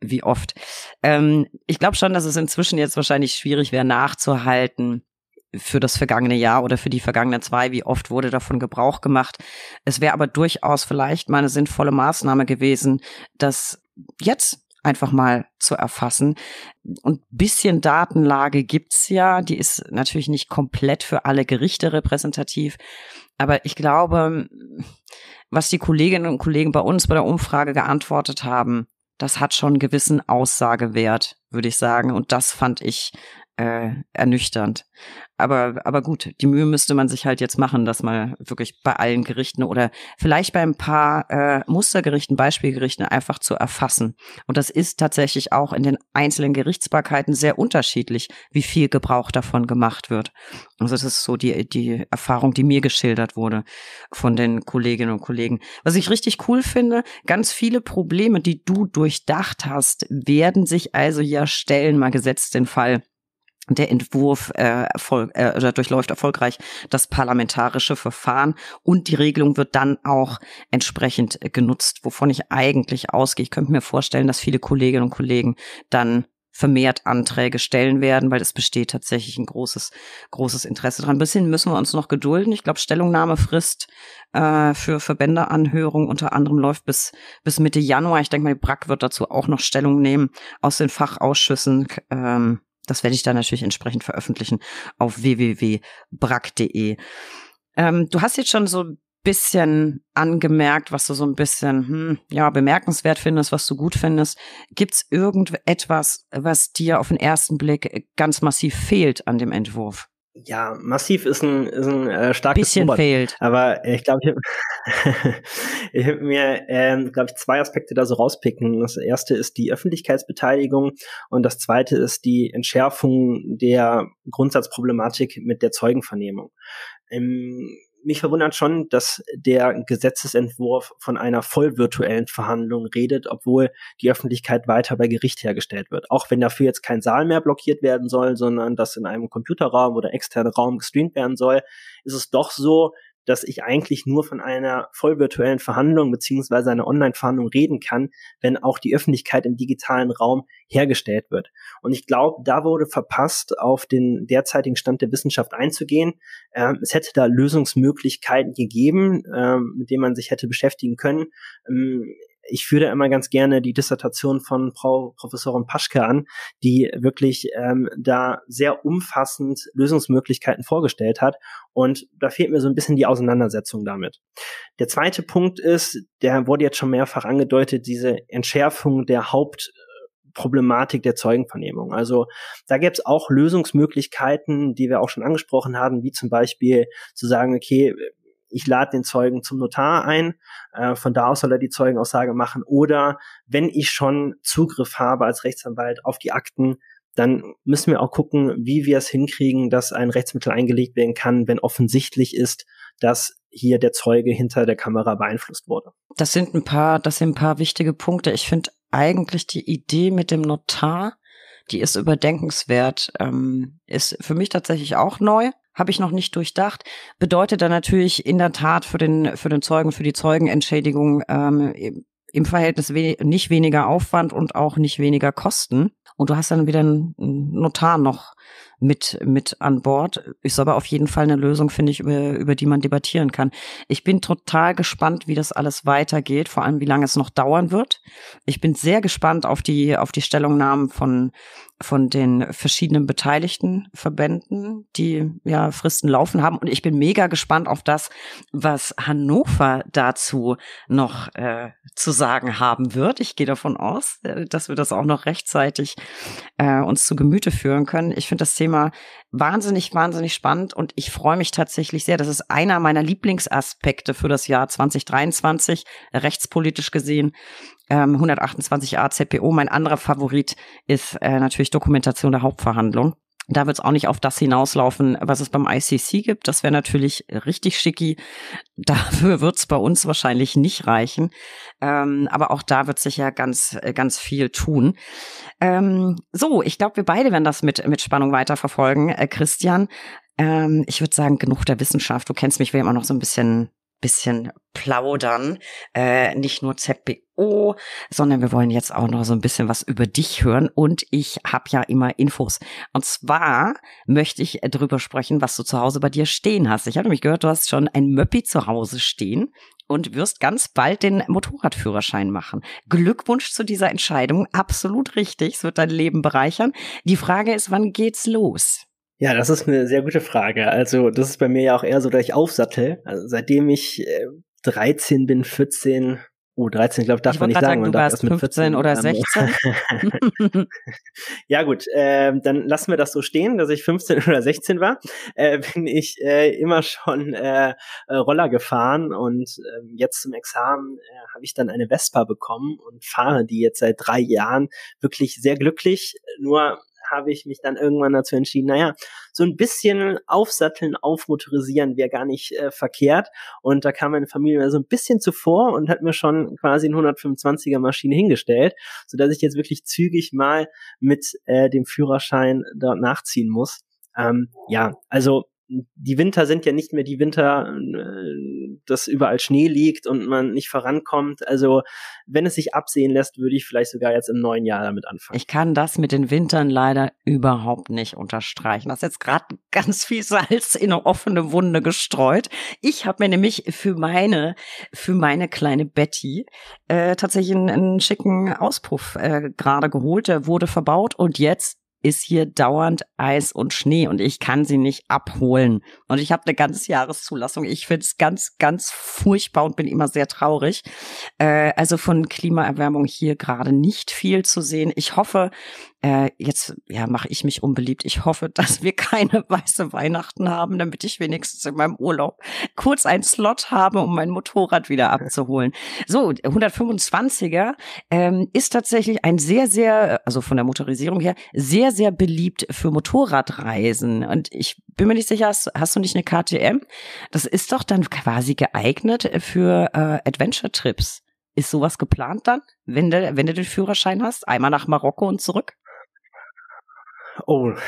wie oft. Ähm, ich glaube schon, dass es inzwischen jetzt wahrscheinlich schwierig wäre, nachzuhalten, für das vergangene Jahr oder für die vergangenen zwei, wie oft wurde davon Gebrauch gemacht. Es wäre aber durchaus vielleicht mal eine sinnvolle Maßnahme gewesen, dass jetzt einfach mal zu erfassen. Und bisschen Datenlage gibt's ja, die ist natürlich nicht komplett für alle Gerichte repräsentativ, aber ich glaube, was die Kolleginnen und Kollegen bei uns bei der Umfrage geantwortet haben, das hat schon einen gewissen Aussagewert, würde ich sagen. Und das fand ich äh, ernüchternd. Aber, aber gut, die Mühe müsste man sich halt jetzt machen, dass man wirklich bei allen Gerichten oder vielleicht bei ein paar äh, Mustergerichten, Beispielgerichten einfach zu erfassen. Und das ist tatsächlich auch in den einzelnen Gerichtsbarkeiten sehr unterschiedlich, wie viel Gebrauch davon gemacht wird. Also das ist so die, die Erfahrung, die mir geschildert wurde von den Kolleginnen und Kollegen. Was ich richtig cool finde, ganz viele Probleme, die du durchdacht hast, werden sich also ja stellen, mal gesetzt den Fall der Entwurf äh, erfolg, äh, oder durchläuft erfolgreich das parlamentarische Verfahren und die Regelung wird dann auch entsprechend äh, genutzt, wovon ich eigentlich ausgehe. Ich könnte mir vorstellen, dass viele Kolleginnen und Kollegen dann vermehrt Anträge stellen werden, weil es besteht tatsächlich ein großes, großes Interesse dran. Ein bisschen müssen wir uns noch gedulden. Ich glaube, Stellungnahmefrist äh, für Verbändeanhörung unter anderem läuft bis, bis Mitte Januar. Ich denke mal, Brack wird dazu auch noch Stellung nehmen aus den Fachausschüssen. Ähm, das werde ich dann natürlich entsprechend veröffentlichen auf www.brack.de. Ähm, du hast jetzt schon so ein bisschen angemerkt, was du so ein bisschen hm, ja bemerkenswert findest, was du gut findest. Gibt's irgendetwas, was dir auf den ersten Blick ganz massiv fehlt an dem Entwurf? Ja, massiv ist ein, ist ein äh, starkes bisschen Robert. fehlt. Aber äh, ich glaube, ich habe (laughs) hab mir, ähm, glaube ich, zwei Aspekte da so rauspicken. Das erste ist die Öffentlichkeitsbeteiligung und das zweite ist die Entschärfung der Grundsatzproblematik mit der Zeugenvernehmung. Im mich verwundert schon, dass der Gesetzesentwurf von einer voll virtuellen Verhandlung redet, obwohl die Öffentlichkeit weiter bei Gericht hergestellt wird. Auch wenn dafür jetzt kein Saal mehr blockiert werden soll, sondern das in einem Computerraum oder externen Raum gestreamt werden soll, ist es doch so, dass ich eigentlich nur von einer voll virtuellen Verhandlung beziehungsweise einer Online-Verhandlung reden kann, wenn auch die Öffentlichkeit im digitalen Raum hergestellt wird. Und ich glaube, da wurde verpasst, auf den derzeitigen Stand der Wissenschaft einzugehen. Ähm, es hätte da Lösungsmöglichkeiten gegeben, ähm, mit denen man sich hätte beschäftigen können. Ähm, ich führe immer ganz gerne die Dissertation von Frau Professorin Paschke an, die wirklich ähm, da sehr umfassend Lösungsmöglichkeiten vorgestellt hat. Und da fehlt mir so ein bisschen die Auseinandersetzung damit. Der zweite Punkt ist, der wurde jetzt schon mehrfach angedeutet, diese Entschärfung der Haupt Problematik der Zeugenvernehmung. Also da gäbe es auch Lösungsmöglichkeiten, die wir auch schon angesprochen haben, wie zum Beispiel zu sagen, okay, ich lade den Zeugen zum Notar ein, äh, von da aus soll er die Zeugenaussage machen. Oder wenn ich schon Zugriff habe als Rechtsanwalt auf die Akten, dann müssen wir auch gucken, wie wir es hinkriegen, dass ein Rechtsmittel eingelegt werden kann, wenn offensichtlich ist, dass hier der Zeuge hinter der Kamera beeinflusst wurde. Das sind ein paar, das sind ein paar wichtige Punkte. Ich finde eigentlich die Idee mit dem Notar, die ist überdenkenswert, ähm, ist für mich tatsächlich auch neu habe ich noch nicht durchdacht, bedeutet dann natürlich in der Tat für den, für den Zeugen, für die Zeugenentschädigung ähm, im Verhältnis we nicht weniger Aufwand und auch nicht weniger Kosten. Und du hast dann wieder einen Notar noch mit, mit an Bord. Ist aber auf jeden Fall eine Lösung, finde ich, über, über die man debattieren kann. Ich bin total gespannt, wie das alles weitergeht, vor allem wie lange es noch dauern wird. Ich bin sehr gespannt auf die, auf die Stellungnahmen von von den verschiedenen beteiligten Verbänden, die ja Fristen laufen haben. Und ich bin mega gespannt auf das, was Hannover dazu noch äh, zu sagen haben wird. Ich gehe davon aus, äh, dass wir das auch noch rechtzeitig äh, uns zu Gemüte führen können. Ich finde das Thema wahnsinnig, wahnsinnig spannend und ich freue mich tatsächlich sehr. Das ist einer meiner Lieblingsaspekte für das Jahr 2023, rechtspolitisch gesehen. 128a ähm, ZPO. Mein anderer Favorit ist äh, natürlich Dokumentation der Hauptverhandlung. Da wird es auch nicht auf das hinauslaufen, was es beim ICC gibt. Das wäre natürlich richtig schicki. (laughs) Dafür wird es bei uns wahrscheinlich nicht reichen. Ähm, aber auch da wird sich ja ganz, äh, ganz viel tun. Ähm, so, ich glaube, wir beide werden das mit, mit Spannung weiterverfolgen, äh, Christian. Ähm, ich würde sagen, genug der Wissenschaft. Du kennst mich, wir immer noch so ein bisschen bisschen plaudern. Äh, nicht nur ZBO, sondern wir wollen jetzt auch noch so ein bisschen was über dich hören. Und ich habe ja immer Infos. Und zwar möchte ich drüber sprechen, was du zu Hause bei dir stehen hast. Ich habe nämlich gehört, du hast schon ein Möppi zu Hause stehen und wirst ganz bald den Motorradführerschein machen. Glückwunsch zu dieser Entscheidung. Absolut richtig. Es wird dein Leben bereichern. Die Frage ist, wann geht's los? Ja, das ist eine sehr gute Frage. Also, das ist bei mir ja auch eher so, dass ich aufsattel. Also, seitdem ich 13 äh, bin, 14, U13, glaube darf ich man nicht sagen. sagen man du warst 15 oder 16. Ähm, (laughs) ja gut, äh, dann lassen wir das so stehen, dass ich 15 oder 16 war. Äh, (laughs) bin ich äh, immer schon äh, Roller gefahren und äh, jetzt zum Examen äh, habe ich dann eine Vespa bekommen und fahre die jetzt seit drei Jahren wirklich sehr glücklich. Nur habe ich mich dann irgendwann dazu entschieden, naja, so ein bisschen aufsatteln, aufmotorisieren wäre gar nicht äh, verkehrt. Und da kam meine Familie mir so ein bisschen zuvor und hat mir schon quasi eine 125er Maschine hingestellt, sodass ich jetzt wirklich zügig mal mit äh, dem Führerschein dort nachziehen muss. Ähm, ja, also die Winter sind ja nicht mehr die Winter, äh, dass überall Schnee liegt und man nicht vorankommt. Also wenn es sich absehen lässt, würde ich vielleicht sogar jetzt im neuen Jahr damit anfangen. Ich kann das mit den Wintern leider überhaupt nicht unterstreichen. Das ist jetzt gerade (laughs) ganz viel Salz in eine offene Wunde gestreut. Ich habe mir nämlich für meine, für meine kleine Betty äh, tatsächlich einen, einen schicken Auspuff äh, gerade geholt. Der wurde verbaut und jetzt ist hier dauernd Eis und Schnee und ich kann sie nicht abholen. Und ich habe eine ganze Jahreszulassung. Ich finde es ganz, ganz furchtbar und bin immer sehr traurig. Äh, also von Klimaerwärmung hier gerade nicht viel zu sehen. Ich hoffe, äh, jetzt ja, mache ich mich unbeliebt. Ich hoffe, (laughs) dass wir keine weiße Weihnachten haben, damit ich wenigstens in meinem Urlaub kurz einen Slot habe, um mein Motorrad wieder abzuholen. So, 125er ähm, ist tatsächlich ein sehr, sehr, also von der Motorisierung her, sehr, sehr beliebt für Motorradreisen. Und ich bin mir nicht sicher, hast, hast du nicht eine KTM? Das ist doch dann quasi geeignet für äh, Adventure-Trips. Ist sowas geplant dann, wenn du, wenn du den Führerschein hast? Einmal nach Marokko und zurück? Oh. (laughs)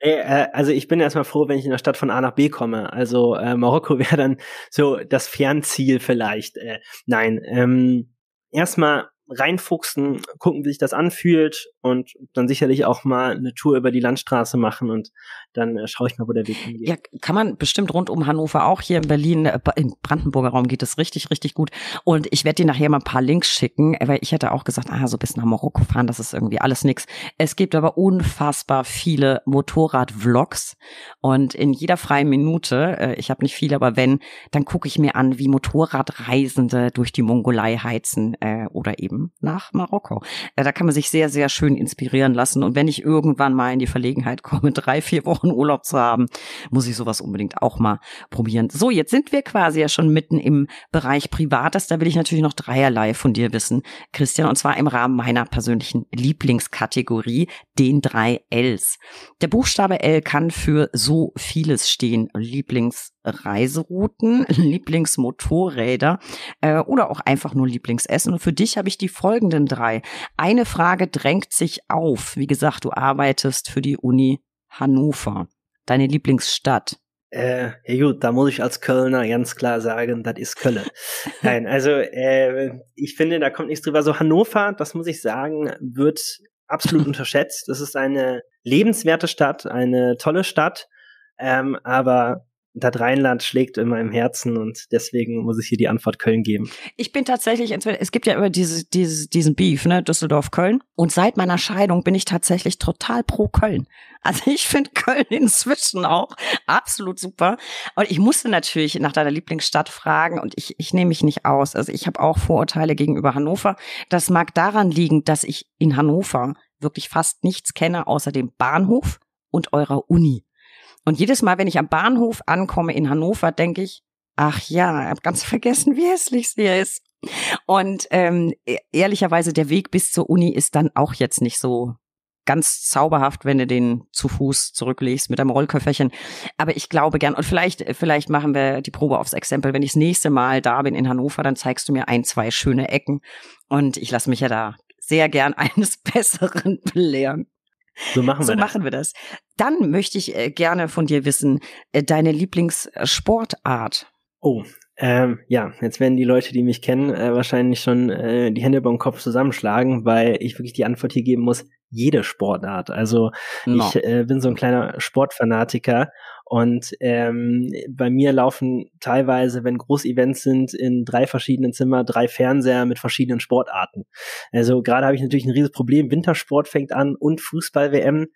Ey, äh, also ich bin erstmal froh, wenn ich in der Stadt von A nach B komme. Also äh, Marokko (laughs) wäre dann so das Fernziel vielleicht. Äh, nein, ähm, erstmal reinfuchsen, gucken, wie sich das anfühlt und dann sicherlich auch mal eine Tour über die Landstraße machen und dann äh, schaue ich mal, wo der Weg hingeht. Ja, kann man bestimmt rund um Hannover auch hier in Berlin, äh, im Brandenburger Raum geht es richtig, richtig gut. Und ich werde dir nachher mal ein paar Links schicken, äh, weil ich hätte auch gesagt, ah, so bis nach Marokko fahren, das ist irgendwie alles nix. Es gibt aber unfassbar viele Motorrad-Vlogs und in jeder freien Minute, ich habe nicht viel, aber wenn, dann gucke ich mir an, wie Motorradreisende durch die Mongolei heizen äh, oder eben Etappen nach Marokko. Ja, äh, Da kann man sich sehr, sehr schön inspirieren lassen. Und wenn ich irgendwann mal in die Verlegenheit komme, (laughs) drei, vier Wochen Urlaub zu haben, muss ich sowas unbedingt auch mal probieren. So, jetzt sind wir quasi ja schon mitten im Bereich Privates. Da will ich natürlich noch dreierlei von dir wissen, Christian. Und zwar im Rahmen meiner persönlichen Lieblingskategorie, den drei Ls. Der Buchstabe L kann für so vieles stehen. Lieblings Reiserouten, (laughs) Lieblingsmotorräder äh, oder auch einfach nur Lieblingsessen. Und für dich habe ich die folgenden drei. Eine Frage drängt sich auf. Wie gesagt, du arbeitest für die Uni Hannover, deine Lieblingsstadt. Äh, ja gut, da muss ich als Kölner ganz klar sagen, das ist Kölle. (laughs) Nein, also äh, ich finde, da kommt nichts drüber. So Hannover, das muss ich sagen, wird absolut (laughs) unterschätzt. Das ist eine lebenswerte Stadt, eine tolle Stadt, ähm, aber das Rheinland schlägt in meinem Herzen und deswegen muss ich hier die Antwort Köln geben. Ich bin tatsächlich, es gibt ja immer diese, diese, diesen Beef, ne, Düsseldorf-Köln. Und seit meiner Scheidung bin ich tatsächlich total pro Köln. Also ich finde Köln inzwischen auch absolut super. Und ich musste natürlich nach deiner Lieblingsstadt fragen und ich, ich nehme mich nicht aus. Also ich habe auch Vorurteile gegenüber Hannover. Das mag daran liegen, dass ich in Hannover wirklich fast nichts kenne außer dem Bahnhof und eurer Uni. Und jedes Mal, wenn ich am Bahnhof ankomme in Hannover, denke ich, ach ja, ich hab ganz vergessen, wie hässlich sie ist. Und ähm, e-, ehrlicherweise, der Weg bis zur Uni ist dann auch jetzt nicht so ganz zauberhaft, wenn du den zu Fuß zurücklegst mit einem Rollköfferchen. Aber ich glaube gern, und vielleicht, vielleicht machen wir die Probe aufs Exempel. Wenn ich das nächste Mal da bin in Hannover, dann zeigst du mir ein, zwei schöne Ecken. Und ich lasse mich ja da sehr gern (laughs) eines Besseren belehren. So machen wir so das. machen wir das. Dann möchte ich äh, gerne von dir wissen, äh, deine Lieblingssportart. Oh, ähm, ja, jetzt werden die Leute, die mich kennen, äh, wahrscheinlich schon äh, die Hände beim Kopf zusammenschlagen, weil ich wirklich die Antwort hier geben muss, jede Sportart. Also no. ich genau. äh, bin so ein kleiner Sportfanatiker und ähm, bei mir laufen teilweise, wenn Großevents sind, in drei verschiedenen Zimmer drei Fernseher mit verschiedenen Sportarten. Also gerade habe ich natürlich ein riesiges Problem. Wintersport fängt an und Fußball-WM.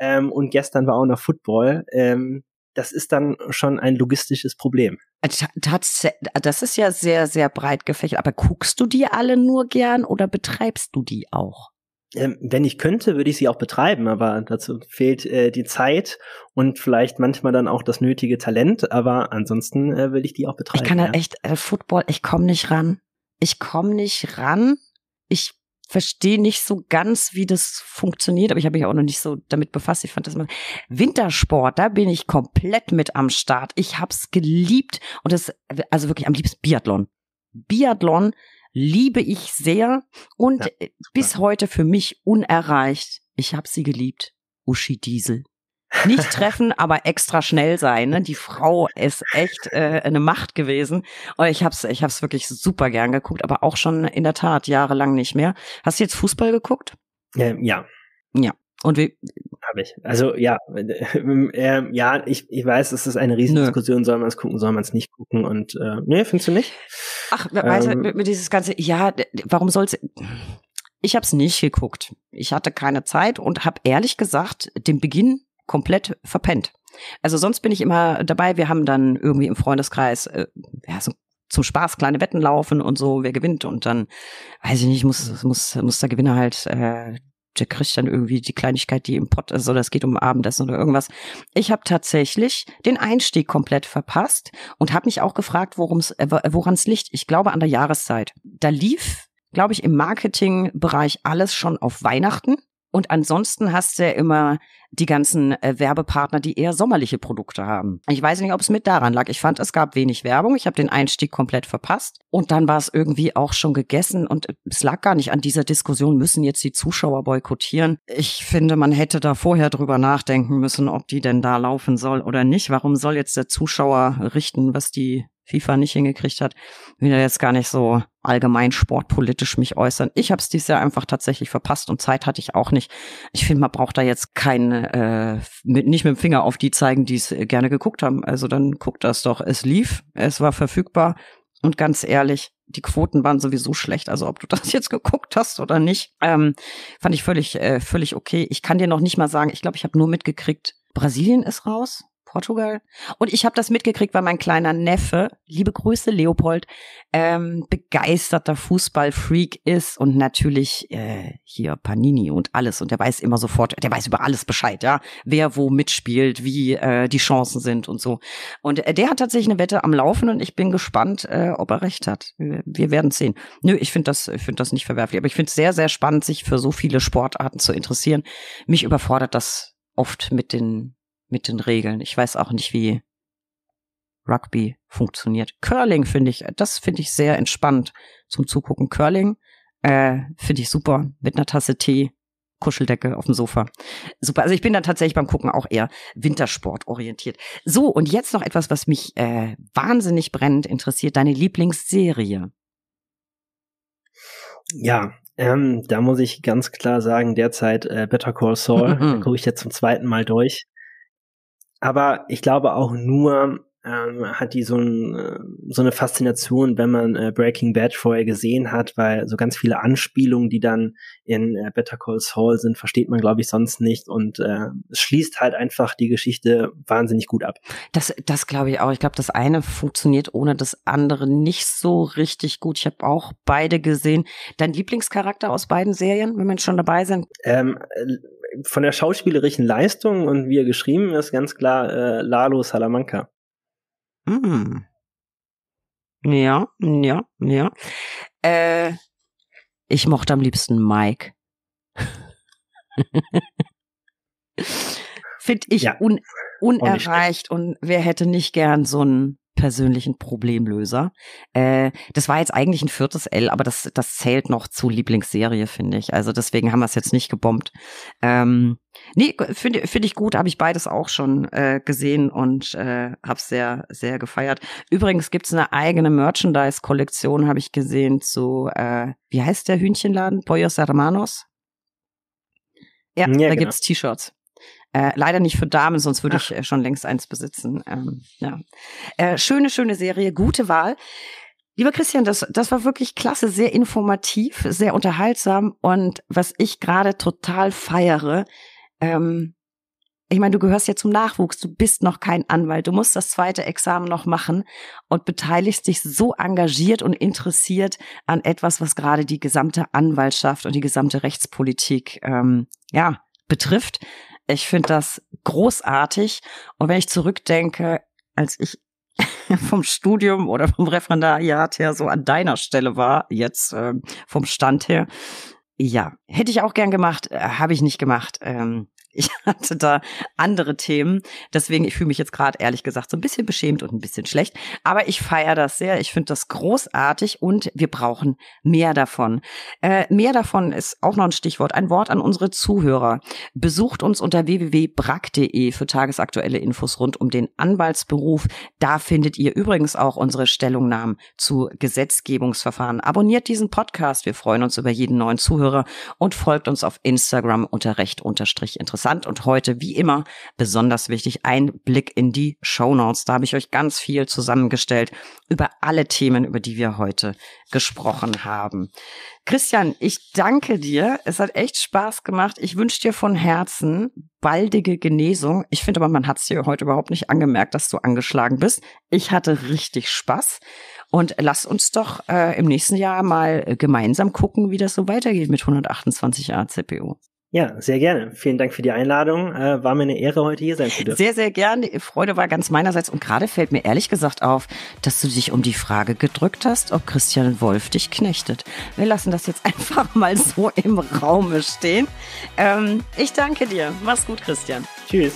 Ähm, und gestern war auch noch Football. Ähm, das ist dann schon ein logistisches Problem. Äh, äh, das ist ja sehr, sehr breit gefächert. Aber guckst du die alle nur gern oder betreibst du die auch? Ähm, wenn ich könnte, würde ich sie auch betreiben, aber dazu fehlt äh, die Zeit und vielleicht manchmal dann auch das nötige Talent, aber ansonsten äh, würde ich die auch betreiben. Ich kann halt ja. echt äh, Football, ich komme nicht ran. Ich komme nicht ran. Ich verstehe nicht so ganz, wie das funktioniert, aber ich habe mich auch noch nicht so damit befasst. Ich fand das mal Wintersport, da bin ich komplett mit am Start. Ich hab's geliebt und das also wirklich am liebsten Biathlon. Biathlon liebe ich sehr und ja. Äh, bis heute für mich unerreicht. Ich habe sie geliebt, Uschi Diesel. Nicht (laughs) treffen, aber extra schnell sein. Ne? Die Frau ist echt äh, eine Macht gewesen. Und ich hab's, ich hab's wirklich super gern geguckt, aber auch schon in der Tat jahrelang nicht mehr. Hast du jetzt Fußball geguckt? Ähm, ja. Ja. ja. Und wie? Habe ich. Also ja, (laughs) äh, ja, ich, ich weiß, es ist eine Riesendiskussion, soll man es gucken, soll man es nicht gucken und äh, nee, findest du nicht? Ach, ähm, weißt du, mit, mit dieses ganze, ja, warum soll's? Ich habe es nicht geguckt. Ich hatte keine Zeit und habe ehrlich gesagt den Beginn komplett verpennt. Also sonst bin ich immer dabei. Wir haben dann irgendwie im Freundeskreis äh, ja, so zum Spaß kleine Wetten laufen und so, wer gewinnt und dann, weiß ich nicht, muss, muss, muss der Gewinner halt äh, der kriegt dann irgendwie die Kleinigkeit, die im Pott ist oder es geht um Abendessen oder irgendwas. Ich habe tatsächlich den Einstieg komplett verpasst und habe mich auch gefragt, äh, woran es liegt. Ich glaube an der Jahreszeit. Da lief, glaube ich, im Marketingbereich alles schon auf Weihnachten. Und ansonsten hast du ja immer die ganzen äh, Werbepartner, die eher sommerliche Produkte haben. Ich weiß nicht, ob es mit daran lag. Ich fand, es gab wenig Werbung. Ich habe den Einstieg komplett verpasst. Und dann war es irgendwie auch schon gegessen. Und äh, es lag gar nicht an dieser Diskussion, müssen jetzt die Zuschauer boykottieren. Ich finde, man hätte da vorher drüber nachdenken müssen, ob die denn da laufen soll oder nicht. Warum soll jetzt der Zuschauer richten, was die FIFA nicht hingekriegt hat, Ich will da jetzt gar nicht so allgemein sportpolitisch mich äußern. Ich habe es dieses Jahr einfach tatsächlich verpasst und Zeit hatte ich auch nicht. Ich finde, man braucht da jetzt keine, äh, mit, nicht mit dem Finger auf die zeigen, die es gerne geguckt haben. Also dann guckt das doch. Es lief, es war verfügbar und ganz ehrlich, die Quoten waren sowieso schlecht. Also ob du (laughs) das jetzt geguckt hast oder nicht, ähm, fand ich völlig, äh, völlig okay. Ich kann dir noch nicht mal sagen, ich glaube, ich habe nur mitgekriegt, Brasilien ist raus. Portugal. Und ich habe das mitgekriegt, weil mein kleiner Neffe, liebe Grüße Leopold, ähm, begeisterter Fußballfreak ist und natürlich äh, hier Panini und alles. Und der weiß immer sofort, der weiß über alles Bescheid, ja, wer wo mitspielt, wie äh, die Chancen sind und so. Und äh, der hat tatsächlich eine Wette am Laufen und ich bin gespannt, äh, ob er recht hat. Wir, wir werden sehen. Nö, ich finde das, ich finde das nicht verwerflich, aber ich finde es sehr, sehr spannend, sich für so viele Sportarten zu interessieren. Mich überfordert das oft mit den mit den Regeln. Ich weiß auch nicht, wie Rugby funktioniert. Curling finde ich, das finde ich sehr entspannt zum Zugucken. Curling äh, finde ich super mit einer Tasse Tee. Kuscheldecke auf dem Sofa. Super. Also ich bin da tatsächlich beim Gucken auch eher Wintersport orientiert. So, und jetzt noch etwas, was mich äh, wahnsinnig brennend interessiert. Deine Lieblingsserie. Ja, ähm, da muss ich ganz klar sagen, derzeit äh, Better Call Saul, (laughs) gucke ich jetzt zum zweiten Mal durch. Aber ich glaube auch nur ähm, hat die so, ein, äh, so eine Faszination, wenn man äh, Breaking Bad vorher gesehen hat, weil so ganz viele Anspielungen, die dann in äh, Better Call Saul sind, versteht man, glaube ich, sonst nicht. Und äh, es schließt halt einfach die Geschichte wahnsinnig gut ab. Das, das glaube ich auch. Ich glaube, das eine funktioniert ohne das andere nicht so richtig gut. Ich habe auch beide gesehen. Dein Lieblingscharakter aus beiden Serien, wenn wir schon dabei sind? Ähm, von der schauspielerischen Leistung und wie er geschrieben ist, ganz klar äh, Lalo Salamanca. Hm. Ja, ja, ja. Äh, ich mochte am liebsten Mike. (laughs) Finde ich ja. un unerreicht und wer hätte nicht gern so einen persönlichen Problemlöser. Äh, das war jetzt eigentlich ein viertes L, aber das, das zählt noch zu Lieblingsserie, finde ich. Also deswegen haben wir es jetzt nicht gebombt. Ähm, nee, finde find ich gut, habe ich beides auch schon äh, gesehen und äh, habe sehr, sehr gefeiert. Übrigens gibt es eine eigene Merchandise-Kollektion, habe ich gesehen, zu, äh, wie heißt der Hühnchenladen? Pollos Hermanos? Ja, ja da genau. es T-Shirts. Äh, leider nicht für Damen, sonst würde Ach. ich äh, schon längst eins besitzen. Ähm, ja. äh, schöne, schöne Serie, gute Wahl. Lieber Christian, das, das war wirklich klasse, sehr informativ, sehr unterhaltsam und was ich gerade total feiere, ähm, ich meine, du gehörst ja zum Nachwuchs, du bist noch kein Anwalt, du musst das zweite Examen noch machen und beteiligst dich so engagiert und interessiert an etwas, was gerade die gesamte Anwaltschaft und die gesamte Rechtspolitik ähm, ja betrifft. Ich finde das großartig. Und wenn ich zurückdenke, als ich (laughs) vom Studium oder vom Referendariat her so an deiner Stelle war, jetzt ähm, vom Stand her, ja, hätte ich auch gern gemacht, äh, habe ich nicht gemacht. Ähm, ich (laughs) hatte da andere Themen. Deswegen, ich fühle mich jetzt gerade ehrlich gesagt so ein bisschen beschämt und ein bisschen schlecht. Aber ich feiere das sehr. Ich finde das großartig und wir brauchen mehr davon. Äh, mehr davon ist auch noch ein Stichwort. Ein Wort an unsere Zuhörer. Besucht uns unter www.brack.de für tagesaktuelle Infos rund um den Anwaltsberuf. Da findet ihr übrigens auch unsere Stellungnahmen zu Gesetzgebungsverfahren. Abonniert diesen Podcast. Wir freuen uns über jeden neuen Zuhörer und folgt uns auf Instagram unter recht unterstrich interessant interessant und heute, wie immer, besonders wichtig, ein Blick in die Show Notes. Da habe ich euch ganz viel zusammengestellt über alle Themen, über die wir heute gesprochen haben. Christian, ich danke dir. Es hat echt Spaß gemacht. Ich wünsche dir von Herzen baldige Genesung. Ich finde aber, man hat es dir heute überhaupt nicht angemerkt, dass du angeschlagen bist. Ich hatte richtig Spaß. Und lass uns doch äh, im nächsten Jahr mal gemeinsam gucken, wie das so weitergeht mit 128a ja, sehr gerne. Vielen Dank für die Einladung. Äh, war mir eine Ehre, heute hier sein zu dürfen. Sehr, sehr gerne. Freude war ganz meinerseits. Und gerade fällt mir ehrlich gesagt auf, dass du dich um die Frage gedrückt hast, ob Christian Wolf dich knechtet. Wir lassen das jetzt (laughs) einfach mal so im Raume stehen. Ähm, ich danke dir. Mach's gut, Christian. Tschüss.